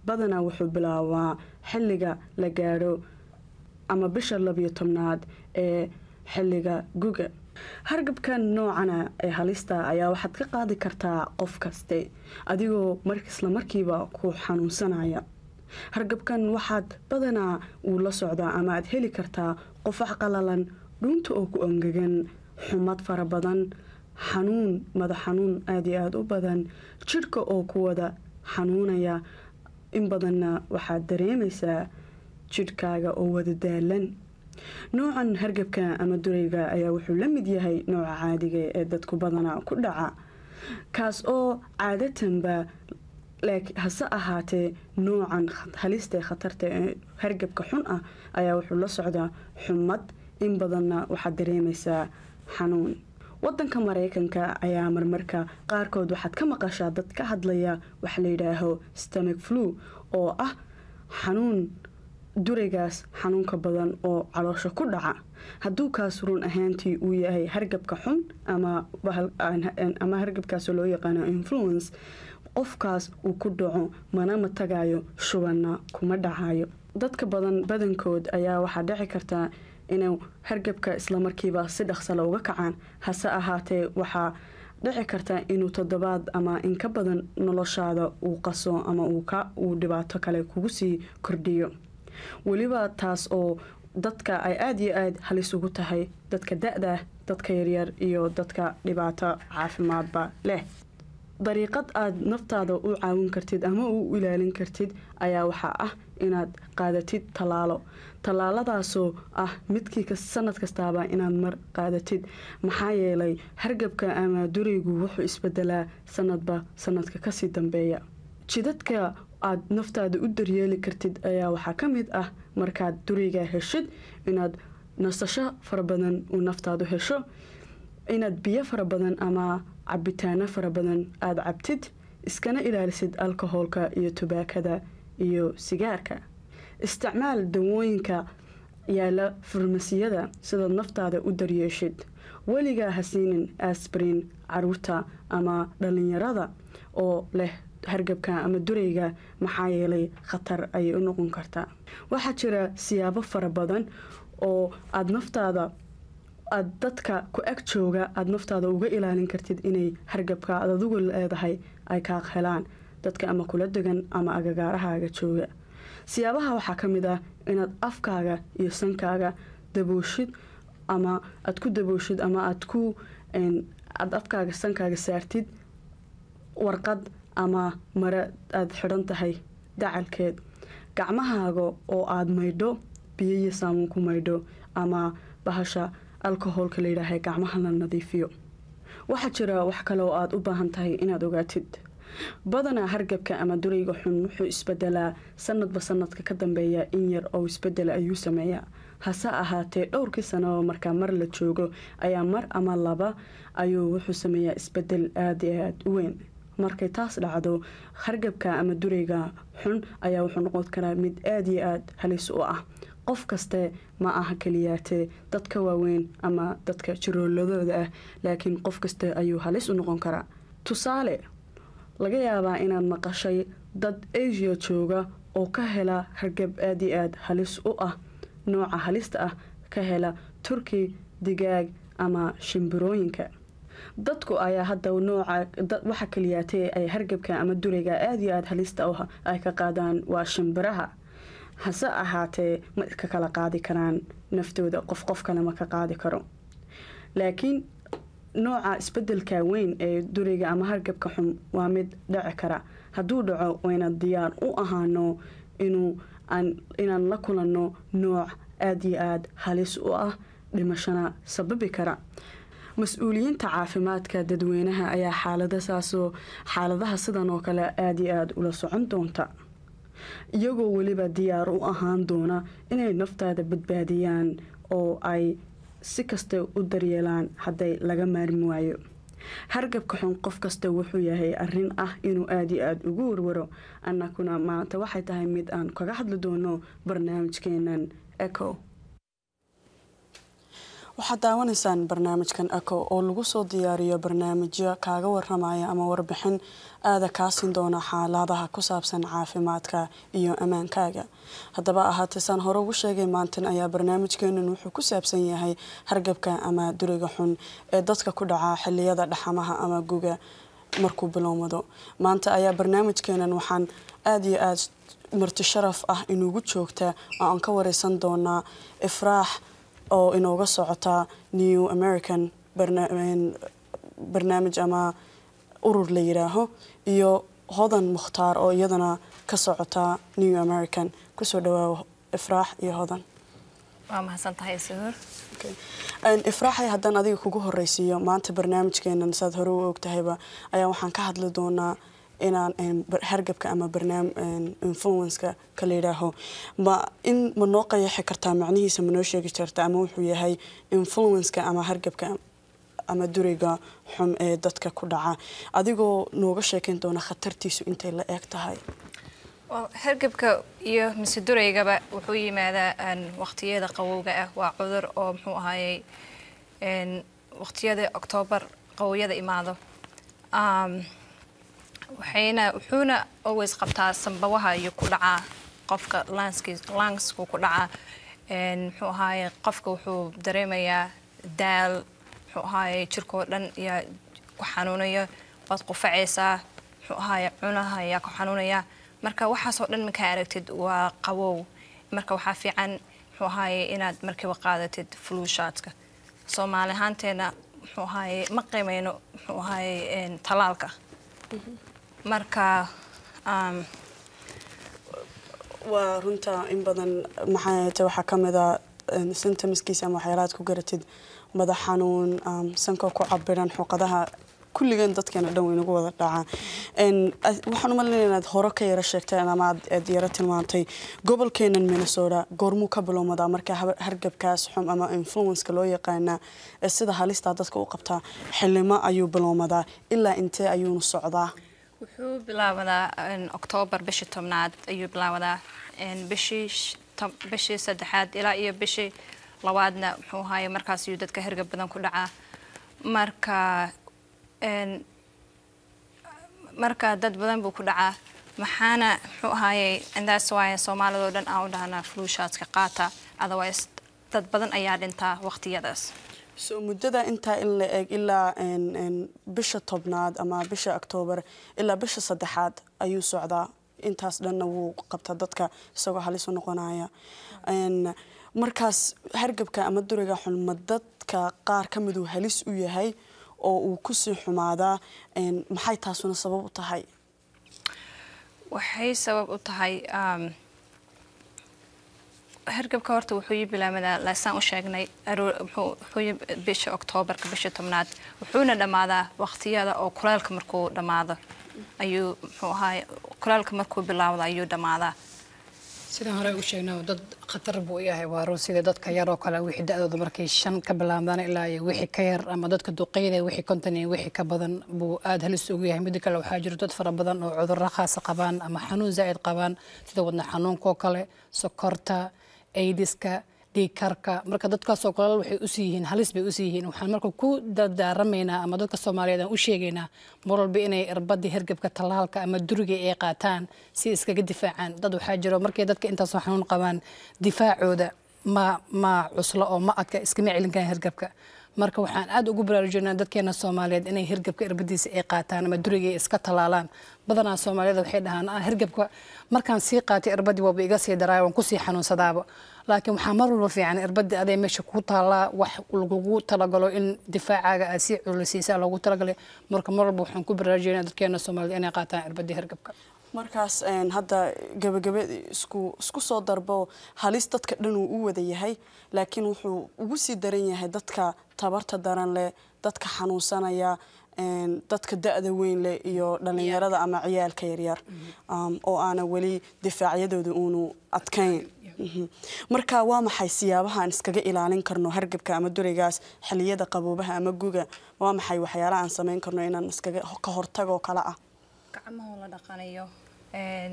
badanaa wuxuu bilaabaa xiliga la gaadho ama bisha labiyo tobnaad ee xiliga guga hargabkan noocana ee halista ayaa waxaad ka qaadi kartaa qof kaste adigoo mar isla markiiba ku xanuunsanaya hargabkan waxaad badanaa uu la socdaa ama aad heli kartaa qofax qalalan dhuunta oo ku angegan xumad fara badan xanuun madax xanuun aad iyo aada u badan jidhka oo ku wada xanuunaya in badanna waxaad dareemaysaa jidhkaaga oo wada daalan noocan hargabka ama durayga ayaa wuxuu la mid yahay nooca caadiga ee dadku badana ku dhaca kaas oo caadatanba hase ahaatee noocan halista khatarta ee hargabka xun ah ayaa wuxuu la socdaa xumad in badanna waxaad dareemaysaa xanuun wadanka mareykanka ayaa marmarka qaarkood waxaad ka maqashaa dad ka hadlaya waxaa la yidhaaho stomach flu oo ah xanuun duraygaas xanuunka badan oo caloosha ku dhaca hadduu kaas run ahaantii uu yahay hargabka xun ama hargabkaasoo loo yaqaano influence qofkaas uu ku dhaco mana matagayo shubanna kuma dhacaayo dadka badan badankood ayaa waxaa dhici kartaa inuu hargabka islamarkiiba si dhaqsala uga kacaan hase ahaatee waxaa dhici karta inuu toddobaad ama inka badan noloshaada uu qaso ama uu dhibaato kale kugu sii kordhiyo weliba taas oo dadka ay aada iyo aad halis ugu tahay dadka da-da dadka yaryar iyo dadka dhibaato caafimaadba leh dariiqad aad naftaada u caawin kartid ama u ilaalin kartid ayaa waxaa ah inaad qaadatid tallaalo tallaaladaasoo ah midkii sanad kastaaba inaad mar qaadatid maxaa yeelay hargabka ama duraygu wuxuu isbedelaa sanadba sanadka kasii dambeeya jidadka aada naftaada u daryeeli kartid ayaa waxaa ka mid ah markaad duriga heshid inaad nasasho fara badan uu naftaadu hesho inaad biyo fara badan ama cabitaano fara badan aada cabtid iskana ilaalisid alkoholka iyo tubaakada iyo sigaarka isticmaal dawooyinka yaala farmasiyada sidaad naftaada u daryeeshid weligaa siinin asbrin caruurta ama dhallinyarada oo leh hargabka ama durayga maxaa yeelay khatar ayay u noqon kartaa waxaa jira siyaabo fara badan oo aada naftaada aad dadka ku ag jooga aada naftaada uga ilaalin kartid inay hargabka aad adugu leedahay ay kaaq helaan dadka ama kula degan ama agagaarahaaga jooga siyaabaha waxaa ka mid ah inaad afkaaga iyo sankaaga dabooshid ama aad ku dabooshid ama aad ku aada afkaaga sankaaga saartid warqad ama mare aada xidhan tahay dacalkeed gacmahaaga oo aad maydho biyo iyo saamuun ku maydho ama bahasha alkoholka la yidhaahay la nadiifiyo waxaa jira wax kale oo aada u baahan tahay inaad ogaatid badanaa hargabka ama durayga xun wuxuu isbedelaa sanadba sanadka ka dambeeya in yar oo isbedel ayuu sameeyaa hase ahaatee dhowrkii sano oo markaa mar la joogo ayaa mar ama laba ayuu wuxuu sameeyaa isbedel aada iyo aada u weyn markay taas dhacdo hargabka ama durayga xun ayaa wuxuu noqon karaa mid aada iyo aada halis u ah qof kaste ma aha kaliyaate dadka waaweyn ama dadka jirooladooda ah laakiin qof kaste ayuu halis u noqon karaa tusaale laga yaabaa inaad maqashay dad asia jooga oo ka hela hargab aad iyo aada halis u ah nooca halista ah ka hela turki digaag ama shimbirooyinka dadku ayaa hadda nooca waxa kaliyaatee ay hargabka ama durayga aada iyo aada halista h ay ka qaadaan waa shimbiraha hase ahaatee ma iska kala qaadi karaan naftooda qof qof kale ma ka qaadi karo laakiin nooca isbedelka weyn ee durayga ama hargabka xun waa mid dhaci kara hadduu dhaco wayna diyaar u ahaano inuu inaan la kulanno nooc aada iyo aada halis u ah dhimashana sababi kara mas-uuliyiinta caafimaadka dadweynaha ayaa xaaladasaasoo xaaladaha sidan oo kale aad iyo aada ula socon doonta iyagoo weliba diyaar u ahaan doona inay naftaada badbaadiyaan oo ay si kasta u daryeelaan hadday laga maarmi waayo hargabka xun qof kasta wuxuu yahay arrin ah inuu aada iyo aada ugu warwaro annakuna maanta waxay tahay mid aan kaga hadli doono barnaamijkeenan echo waxaad daawanaysaan barnaamijkan ako oo lagu soo diyaariyo barnaamijyo kaaga waramaya ama warbixin aada kaasin doona xaaladaha ku saabsan caafimaadka iyo ammaankaaga haddaba ahaatee saan hore ugu sheegay maantan ayaa barnaamijkeenan wuxuu ku saabsan yahay hargabka ama duriga xun ee dadka ku dhaca xiliyada dhaxamaha ama guga markuu bilowmado maanta ayaa barnaamijkeenan waxaan aada iyo aada marti sharaf ah inuugu joogta oo aan ka wareysan doonaa ifraax oo inooga socotaa new american barnaamij ama urur la yidhaaho iyo hodan mukhtaar oo iyadana ka socota new american kusoo dhawaawo ifraax iyo hodan waa mahadsantahay ifraaxay haddaan adiga kugu horeysiiyo maanta barnaamijkeenan saad hore u og tahayba ayaa waxaan ka hadli doonaa inaan hargabka ama influenska ka layidhaaho ma in ma noo qayaxi kartaa macnihiisa ma noo sheegi kartaa ama wuxuu yahay influenska ama hargabka ama duriga xun ee dadka ku dhaca adigoo nooga sheekeyn doona khatartiisu intay la eeg tahay hargabka iyo mise duraygaba wuxuu yimaadaa waqtiyada qawowga ah waa cudur oo muxuu ahaayey waqtiyada oktoobar qawowyada imaado waxayna wuxuuna always qabtaa sambabaha iyo ku dhacaa qofka langsku ku dhacaa muxuu ahaaye qofka wuxuu dareemayaa daal muxuu ahaaye jirkoo dhan yaa ku xanuunaya waad qufacaysaa muxuu ahaaye cunaha ayaa ku xanuunaya marka waxaasoo dhan makaa aragtid waa qabow marka waxaa fiican muxuu ahaaye inaad markiiba qaadatid fuluushaadka soomaali ahaanteena muxuu ahaaye ma qiimayno muxuu ahaaye talaalka mm-hmm marka um, waa runta in badan maxaayt waxaa kamida ah, um, santa miskiisa ama waxyaalahaad ku garatid madax xanuun um, sanka ku cabiran xuqadaha kulligeen dadkeena dhan waynagu wada dhacaa waxaan umalina inaad hore ka yaro sheegteen ama aad yaro tilmaantay gobolkeenan minnesota goormuu ka bilowmadaa marka hargabkaas xum ama influenska loo yaqaanaa ee sida halistaa dadka u qabtaa xilimo ayuu bilowmadaa ilaa intee ayuunu socdaa wuxuu bilaabadaa oktoobar bishii tobnaad ayuu bilaabadaa bishii bishii saddexaad ilaa iyo bishii labaadna muxuu ahaay markaas ayuu dadka herga badan ku dhacaa marka marka dad badan buu ku dhacaa maxaana muxuu ahaayay indaas waaya soomaalida o dhan aa u dhahnaa fluushaadka qaata adawys dad badan ayaa dhintaa waqtiyadaas soo muddada intaa in la eg ilaa bisha tobnaad ama bisha octoobar ilaa bisha saddexaad ayuu socdaa intaas dhanna wuu qabta dadka isagoo halis u noqonaya markaas hargabka ama duriga xunma dadka qaar ka miduu halis u yahay oo uu kusii xumaadaa maxay taasuna sabab u tahay waxay sabab u tahay um, hargabka horta wuxuu ii bilaabmadaa laysaan u sheegnay bisha oktoobarka bisha tobnaad wuxuuna dhammaadaa waqtiyada oo kulaalka markuu dhammaado ayuu muxuu ahaay kulaalka markuu bilaawda ayuu dhammaadaa sidaan hore u sheegna dad khatar buu yahay waa run sida dadka yaroo kale wixii da-dooda markay shan ka bilaabdaan ilaa iyo wixii ka yar ama dadka duqeyda wixii konton iyo wixii ka badan buu aada halis ugu yahay midda kale waxaa jiro dad fara badan oo cudurro khaasa qabaan ama xanuun zaa'id qabaan sida wadna xanuunka kale sokorta aydiska dhiigkarka marka dadkaasoo golaal waxay usii yihiin halis bay usii yihiin waxaan marka ku dardaaramaynaa ama dadka soomaaliyeed aan u sheegaynaa mar walba inay irbadii hergebka tallaalka ama duriga ay qaataan si iskaga difaacaan dad waxaa jiro markay dadka intaasoo xanuun qabaan difaacooda ma ma cuslo oo ma adka iskama celinkaan hergebka marka waxaan aada ugu baraarujinaa dadkeena soomaaliyeed inay hirgabka irbadiisa ay qaataan ama durigay iska talaalaan badanaa soomaaliyada waxay dhahaan ah, hirgabka markaan sii qaatay irbadi waaba iga sii daraayo waan kusii xanuunsadaaba laakiin waxaa mar walba fiican irbadi aday meesha kuu taallaa wax lagugu talagalo in difaacaaga aad sii culisiisa loogu talagalay marka mar walba waxaan ku baraarujinaa dadkeena soomaaliyed inay qaataan irbadi hirgabka markaas hadda gebagabe isku soo darbo halis dadka dhanuu u wada yahay laakiin wuxuu ugu sii daran yahay dadka tabarta daran leh dadka xanuunsanaya dadka da-da weyn leh iyo dhalinyarada ama ciyaalka yaryar mm-hmm. um, oo aana weli difaacyadooda uunu adkayn mm-hmm. marka waa maxay siyaabaha aan iskaga ilaalin karno hargabka ama duraygaas xiliyada qaboobaha ama guga waa maxay waxyaalaha aan samayn karno inaan iskaga ka hortagoo kale ah gacmaho la dhaqanayo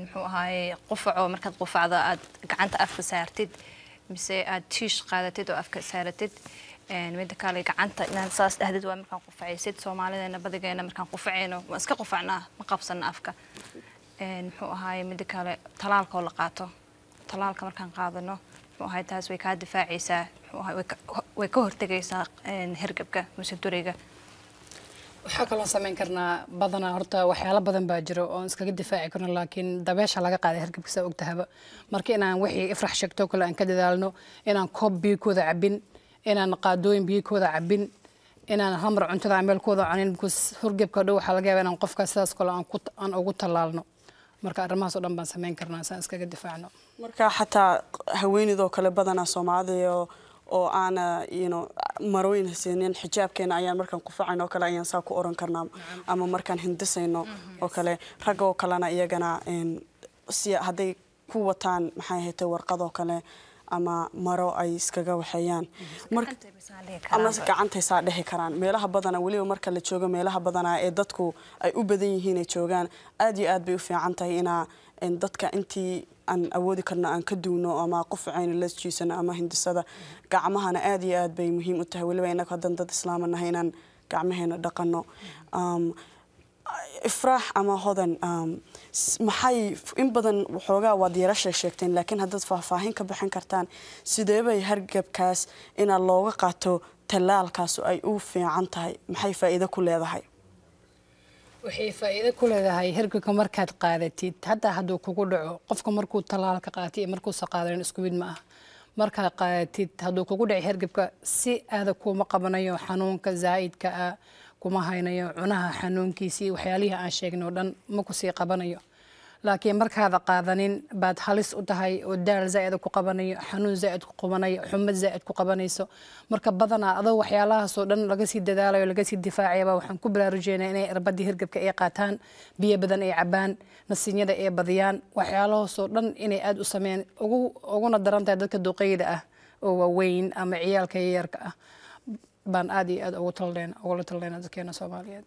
muxuu ahaaye qufaco markaad qufacdo aad gacanta afka saartid mise aad tiish qaadatid oo afka saaratid mida kale gacanta inaan saas dhahdid waa markaan qufacaysid soomaalideena badigeena markaan qufacayno waan iska qufacnaa ma qabsana afka muxuu ahaaye mida kale talaalkaoo la qaato talaalka markaan qaadano muxuu ahaaye taas way kaa difaacaysaa muxuu ahay way ka hortegaysaa hergabka mise durayga waxaa kaloo sameyn karnaa badanaa horta waxyaalo badan baa jiro oon iskaga difaaci karno laakiin dabeesha laga qaaday hargabkiisa ogtahaba marka inaan wixii ifrax sheegtoo kale aan ka dadaalno inaan koob biyikooda cabin inaan qaadooyin biyikooda cabin inaan hamar cuntada meelkooda cunin because hurgabka dhow waxaa laga yaaba inaan qofka sidaas kale aan ugu tallaalno marka arrimahaas oo dhan baan sameyn karnaa saan iskaga difaacno marka xataa haweenidoo kale badanaa soomaalidaoo oo aana marooyin haseenin xijaabkeena ayaan markaan kufacayn oo kale ayaan saa ku oran karnaa ama markaan hindisayno oo kale ragga oo kalena iyagana hadday ku wataan maxay ahayte warqadoo kale ama maro ay iskaga waxeeyaan ama gacantay saa dhehi karaan meelaha badana weliba marka la joogo meelaha badana ee dadku ay u badan yihiin ay joogaan aada iyo aad bay u fiican tahay inaa dadka intii aan awoodi karno aan ka duwno ama qof cayna lesjiisano ama hindisada gacmahana aad iyo aad bay muhiim u tahay waliba inagu haddaan dad islaama nahay inaan gacmaheena dhaqano um, ifraax ama hodan um, maxay in badan waxoogaa waad yara sheeg laakiin haddaad faahfaahin ka bixin kartaan sideebay hargabkaas inaa looga qaato tallaalkaas ay u fiican tahay maxay faa ku leedahay waxay faa-iido ku leedahay hirgirka markaad qaadatid haddaa hadduu kugu dhaco qofka markuu tallaalka qaatay iyo markuusa qaadanin isku mid ma ah markaad qaadatid hadduu kugu dhaco hergabka si aada kuma qabanayo xanuunka zaa'idka ah kuma haynayo cunaha xanuunkiisii waxyaalihii aan sheegnay oo dhan ma kusii qabanayo laakiin markaada qaadanin baad halis u tahay oo daal zaaida ku qabanayo xanuun zaaid ku qabanayo xumad zaaid ku qabanayso marka badanaa adoo waxyaalahaasoo dhan lagasii dadaalayo lagasii difaacayaba waxaan ku baraarujeynaa inay irbadii hirgabka ay qaataan biyo badan ay cabaan nasiinyada ay badiyaan waxyaalahoosoo dhan inay aada u sameeyaan uguna daran tahay dadka duqeyda ah oo waaweyn ama ciyaalka yaryarka ah baan aada iyo aada ugula talnayna dadkeena soomaaliyeed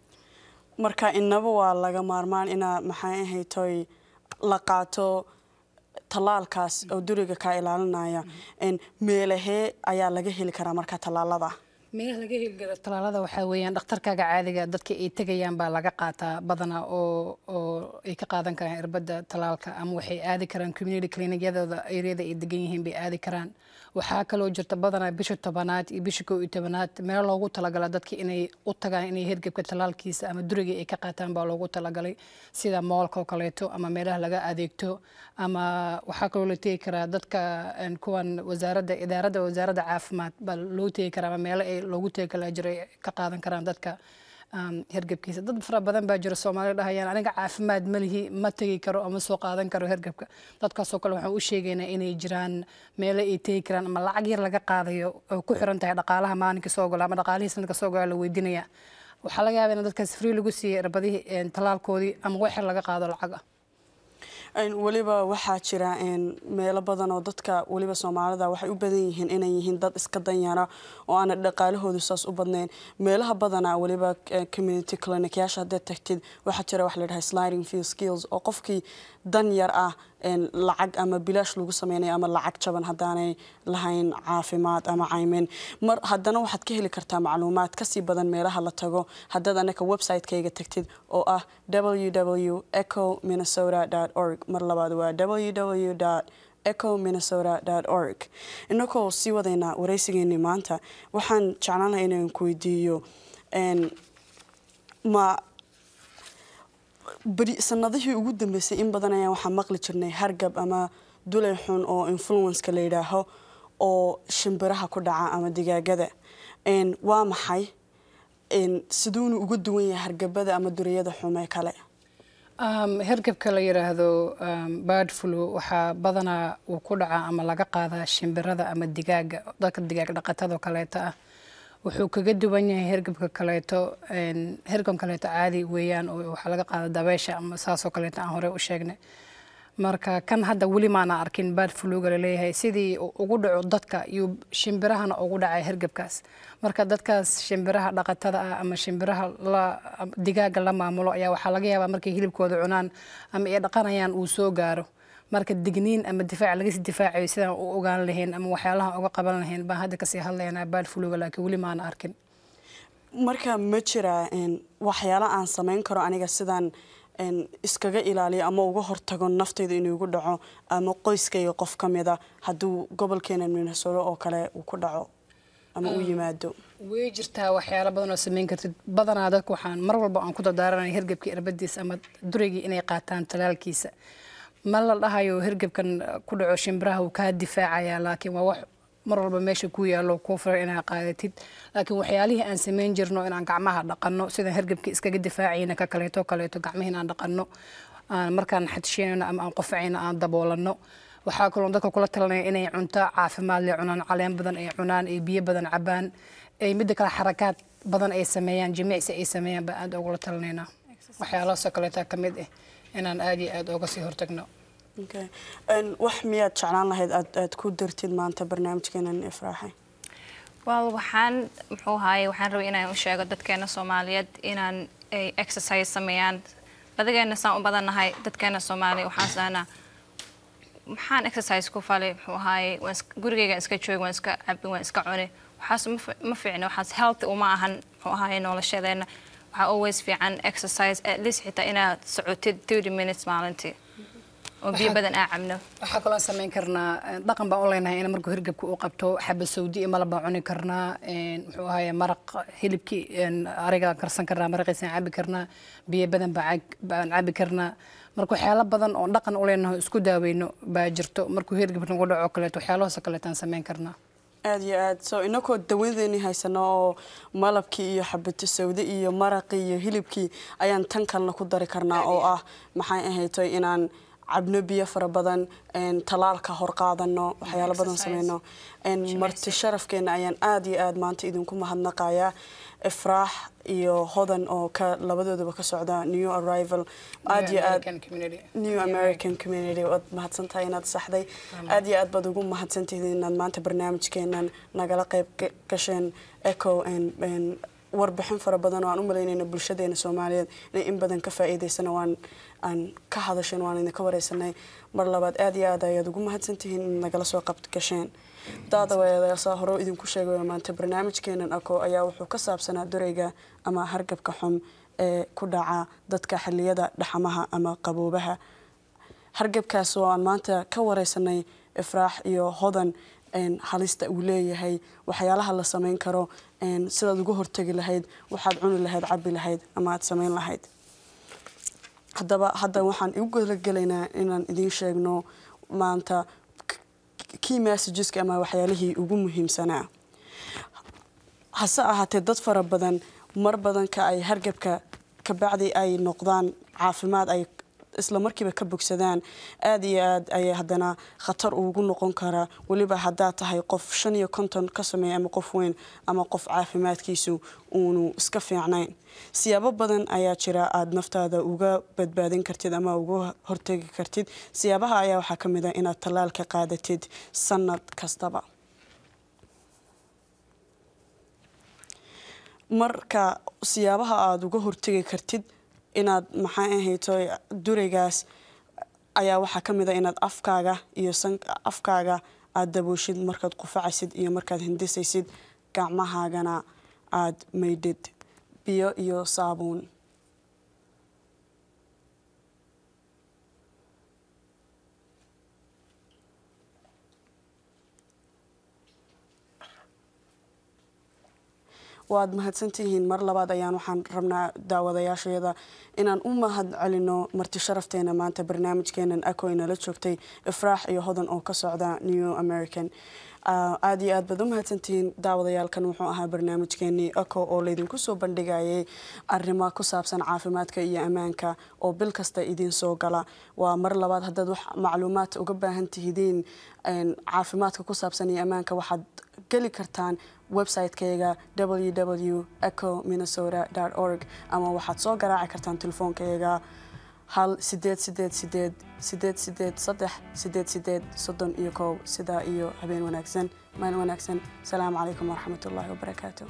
marka inaba waa laga maarmaan inaa maxaa ahaytoy la qaato tallaalkaas oo duriga kaa ilaalinaya meelahee ayaa laga heli karaa marka tallaalada meelaha laga hirgado talaalada waxaa weeyaan dhakhtarkaaga caadiga dadka ay tegayaan baa laga qaataa badanaa oo oo ay ka qaadan karaan irbadda talaalka ama waxay aadi karaan community clinicyadooda eryada ay degan yihiin bay aadi karaan waxaa kaloo jirta badanaa bisha tobanaad iyo bisha koo iyo tobanaad meel loogu talagalay dadka inay u tagaan inay hergebka talaalkiisa ama durigii ay ka qaataan baa loogu talagalay sida moolka oo kaleeto ama meelaha laga adeegto ama waxaa kaloo la tegi karaa dadka kuwan wasaaradda idaaradda wasaaradda caafimaad baa loo tegi karaa ama meelo ay ay loogu tegala jiray ka qaadan karaan dadka um, hergebkiisa dad fara badan baa jira soomaalia dhahayaan aniga caafimaad malihi ma tegi karo ama soo qaadan karo hergebka dadkaasoo kale waxaan u sheegaynaa inay jiraan meelo ay tegi karaan ama lacag yar laga qaadayo oo ku xiran tahay dhaqaalaha maalinka soo gola ama dhaqaalihii sanadka soo gola la weydiinaya waxaa laga yaaba in dadkaas free lagu siiyey erbadihii talaalkoodii ama waxyar laga qaado lacag ah weliba waxaa jira meelo badan oo dadka weliba soomaalida waxay u badan yihiin inay yihiin dad iska danyara oo aana dhaqaalahoodu saas u badnayn meelaha badanaa weliba eh, community clinicyaasha yaasha tagtid waxaa jira wax la dhaha sliding few skills oo qofkii dan yar ah lacag ama bilaash lagu sameynaya ama lacag jaban haddaanay lahayn caafimaad ama caymen mar haddana waxaad ka heli kartaa macluumaad kasii badan meelaha la tago haddaad anaka websitekayga tagtid oo ah ww eco minnesota org mar labaad waa ww eco minnesota org inagoo sii wadaynaa waraysigeeni maanta waxaan jeclaan laha inaan ku weydiiyo ma sanadihii ugu dambeysay in badan ayaa waxaa maqli jirnay hargab ama dulay xun oo influenceka la yidhaaho oo shimbiraha ku dhaca ama digaagada waa maxay siduunu uga duwan yahay hargabada ama durayada xume kale hergabka la yidhaahdo bard flu waxaa badanaa uu ku dhacaa ama laga qaadaa shimbirada ama digaaga dadka digaag dhaqatado kaleeta ah wuxuu kaga duwan yahay hergebka kaleeto hergan kaleeto caadi weeyaan oo waxaa laga qaada dabeysha ama saasoo kaleeto aan horey u sheegnay marka kan hadda weli maana arkin bad fluga laleeyahay sidii ugu dhaco dadka iyo shimbirahana ugu dhacay hergabkaas marka dadkaas shimbiraha dhaqatada ah ama shimbiraha la digaaga la maamulo ayaa waxaa laga yaabaa markay hilibkooda cunaan ama ay dhaqanayaan uu soo gaaro marka digniin ama difaac lagas difaacayo sidaan u ogaan lahayn ama waxyaalaha uga qaban lahayn baan hadda kasii hadlaynaa baadfuluga laakiin weli maana arkin marka ma jiraa waxyaalo aan samayn karo aniga sidaan iskaga ilaaliyo ama uga hortago naftayda inuu dhaco ama qoyskayga qof ka mida hadduu gobolkeena minasolo oo kale uu ku dhaco ama u yimaado way jirtaa waxyaalo badan oo samayn kartid badanaa dadka waxaan mar walba aan ku dadaaranay hergebkii irbadiisa ama durigii inay qaataan talaalkiisa ma la dhahayo hergebkan ku dhaco shimbiraha uu kaa difaacaya laakiin waa wax mar walba meesha ku yaalo kuu fara inaa qaadatid laakiin waxyaalihii aan samayn jirno inaan gacmaha dhaqanno sidaan hergebkii iskaga difaacayna ka kaleeto kaleeto gacmihi inaan dhaqanno aan markaan xadsheenano ama aan qofacayno aan daboolanno waxaa kaloo dadka kula talinaya inay cunto caafimaad leh cunaan caleen badan ay cunaan ay biyo badan cabaan ay midda kale xarakaad badan ay sameeyaan jimicsi ay sameeyaan baan aad ugula talinaynaa waxyaalahaasoo kaleetaa ka ah inaan aad iyo aad ooga sii hortagno wax miyaad jeclaan lahayd aad ku dirtid maanta barnaamijkeenan ifraaxay wal waxaan muxuu ahaaye waxaan rabay inaan u sheego dadkeena soomaaliyeed inaan ay exercise sameeyaan badageena saan u badannahay dadkeena soomaaliya waxaan sahnaa maxaan exercise ku fali muxuu ahaaye waan gurigeyga iska joogi waan iska cabi waan iska cuni waxaas ma fiicno waxaas healthy uma ahan muxuu ahaaye noloshadeena waxaa always fiican exercise at least xitaa inaad socotid thirty minutes maalintii oo biyo badan aa cabno waxaa kaloo samayn karnaa eh, dhaqan baan u leenahay in markuu hirgabka uu qabto xaba sawdi iyo baan cuni karnaa muxuu ahaye maraq hilibkii ariga karsan karnaa maraqiisaan cabi karnaa biyo badan baan cabi karnaa marka waxyaalo badan oo dhaqan u leenahay isku daaweyno baa jirto markuu hirgabka nagu dhaco kaleeto waxyaalahoose kaleetaan samayn karnaa aad iyo aad soo inakoo dawadeeni haysano oo malabkii iyo xabatu sawde iyo maraqii iyo hilibkii ayaan tan kalena ku dari karnaa oo ah maxay ahaytoy inaan cabno biyo fara badan talaalka hor qaadano waxyaalo badan samayno marti sharafkeena ayaan aad iyo aad maanta idinku mahadnaqayaa ifraax iyo hodan oo ka labadoodaba ka socda new arrival aad yo aad new american community waad mahadsantahay inaad saxday aad iyo aad baad ugu mahadsantihiin inaad maanta barnaamijkeenan nagala qayb gasheen echo n warbixin fara badan oo aan u malaynayno bulshadeena soomaaliyeed inay in badan ka faa-iideysana waan aan ka hadasheen waan idinka wareysanay mar labaad aad iyo aad ayaad ugu mahadsantihiin inaad nagala soo qabgasheen daadawayaadayaasa hore idinku sheegayo maanta barnaamijkeenan ako ayaa wuxuu ka saabsanaa durayga ama hargabka xun ee ku dhaca dadka xiliyada dhaxamaha ama qaboobaha hargabkaas oo aan maanta ka wareysanay ifraax iyo hodan halista uu leeyahay waxyaalaha la sameyn karo sidaad uga hortegi lahayd waxaad cuni lahayd cabi lahayd ama aad sameyn lahayd hadaba hadda waxaan igu galagelaynaa inaan idiin sheegno maanta key messageska ama waxyaalihii ugu muhiimsanaa hase ahaatee dad fara badan mar badanka ay hargabka kabacdi ay noqdaan caafimaad ay isla markiiba ka bogsadaan aad iyo aad ayaa haddana khatar ugu noqon karaa weliba haddaad tahay qof shan iyo konton ka sameeya ama qof weyn ama qof caafimaadkiisu uunu iska fiicnayn siyaabo badan ayaa jira aada naftaada uga badbaadin kartid ama uga hortegi kartid siyaabaha ayaa waxaa ka mid a ah inaad tallaalka qaadatid sanad kastaba marka siyaabaha aada uga hortegi kartid inaad maxaa ahayto duraygaas ayaa waxaa ka mid a ah inaad afkaaga iyo afkaaga aad dabooshid markaad qufacaysid iyo markaad hindisaysid gacmahaagana aad maydhid biyo iyo saabuun waad mahadsantihiin mar labaad ayaan waxaan rabnaa daawadayaashayada inaan u mahad celino marti sharafteena maanta barnaamijkeenan acoy inala joogtay ifraax iyo hodan oo ka socda new american Ah, aad iyo aad baad mahadsantihiin daawadayaalkan wuxuu ahaa barnaamijkeenii eco oo laydinku soo bandhigayay arrimo ku saabsan caafimaadka iyo ammaanka oo bil kasta idiin soo gala waa mar labaad hadaad wax macluumaad uga baahantihidiin caafimaadka ku saabsan iyo ammaanka waxaad geli kartaan website-keyga w eco minnesota org ama waxaad soo garaaci kartaan telefoonkeyga hal sideed sideed sideed sideed sideed saddex sideed sideed soddon iyo koow sidaa iyo habeen wanaagsan maan wanaagsan asalaamu calaykum waraxmatullaahi wabarakaatu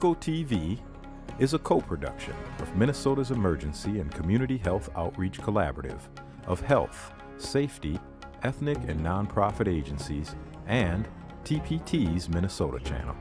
Echo TV is a co production of Minnesota's Emergency and Community Health Outreach Collaborative of health, safety, ethnic, and nonprofit agencies, and TPT's Minnesota channel.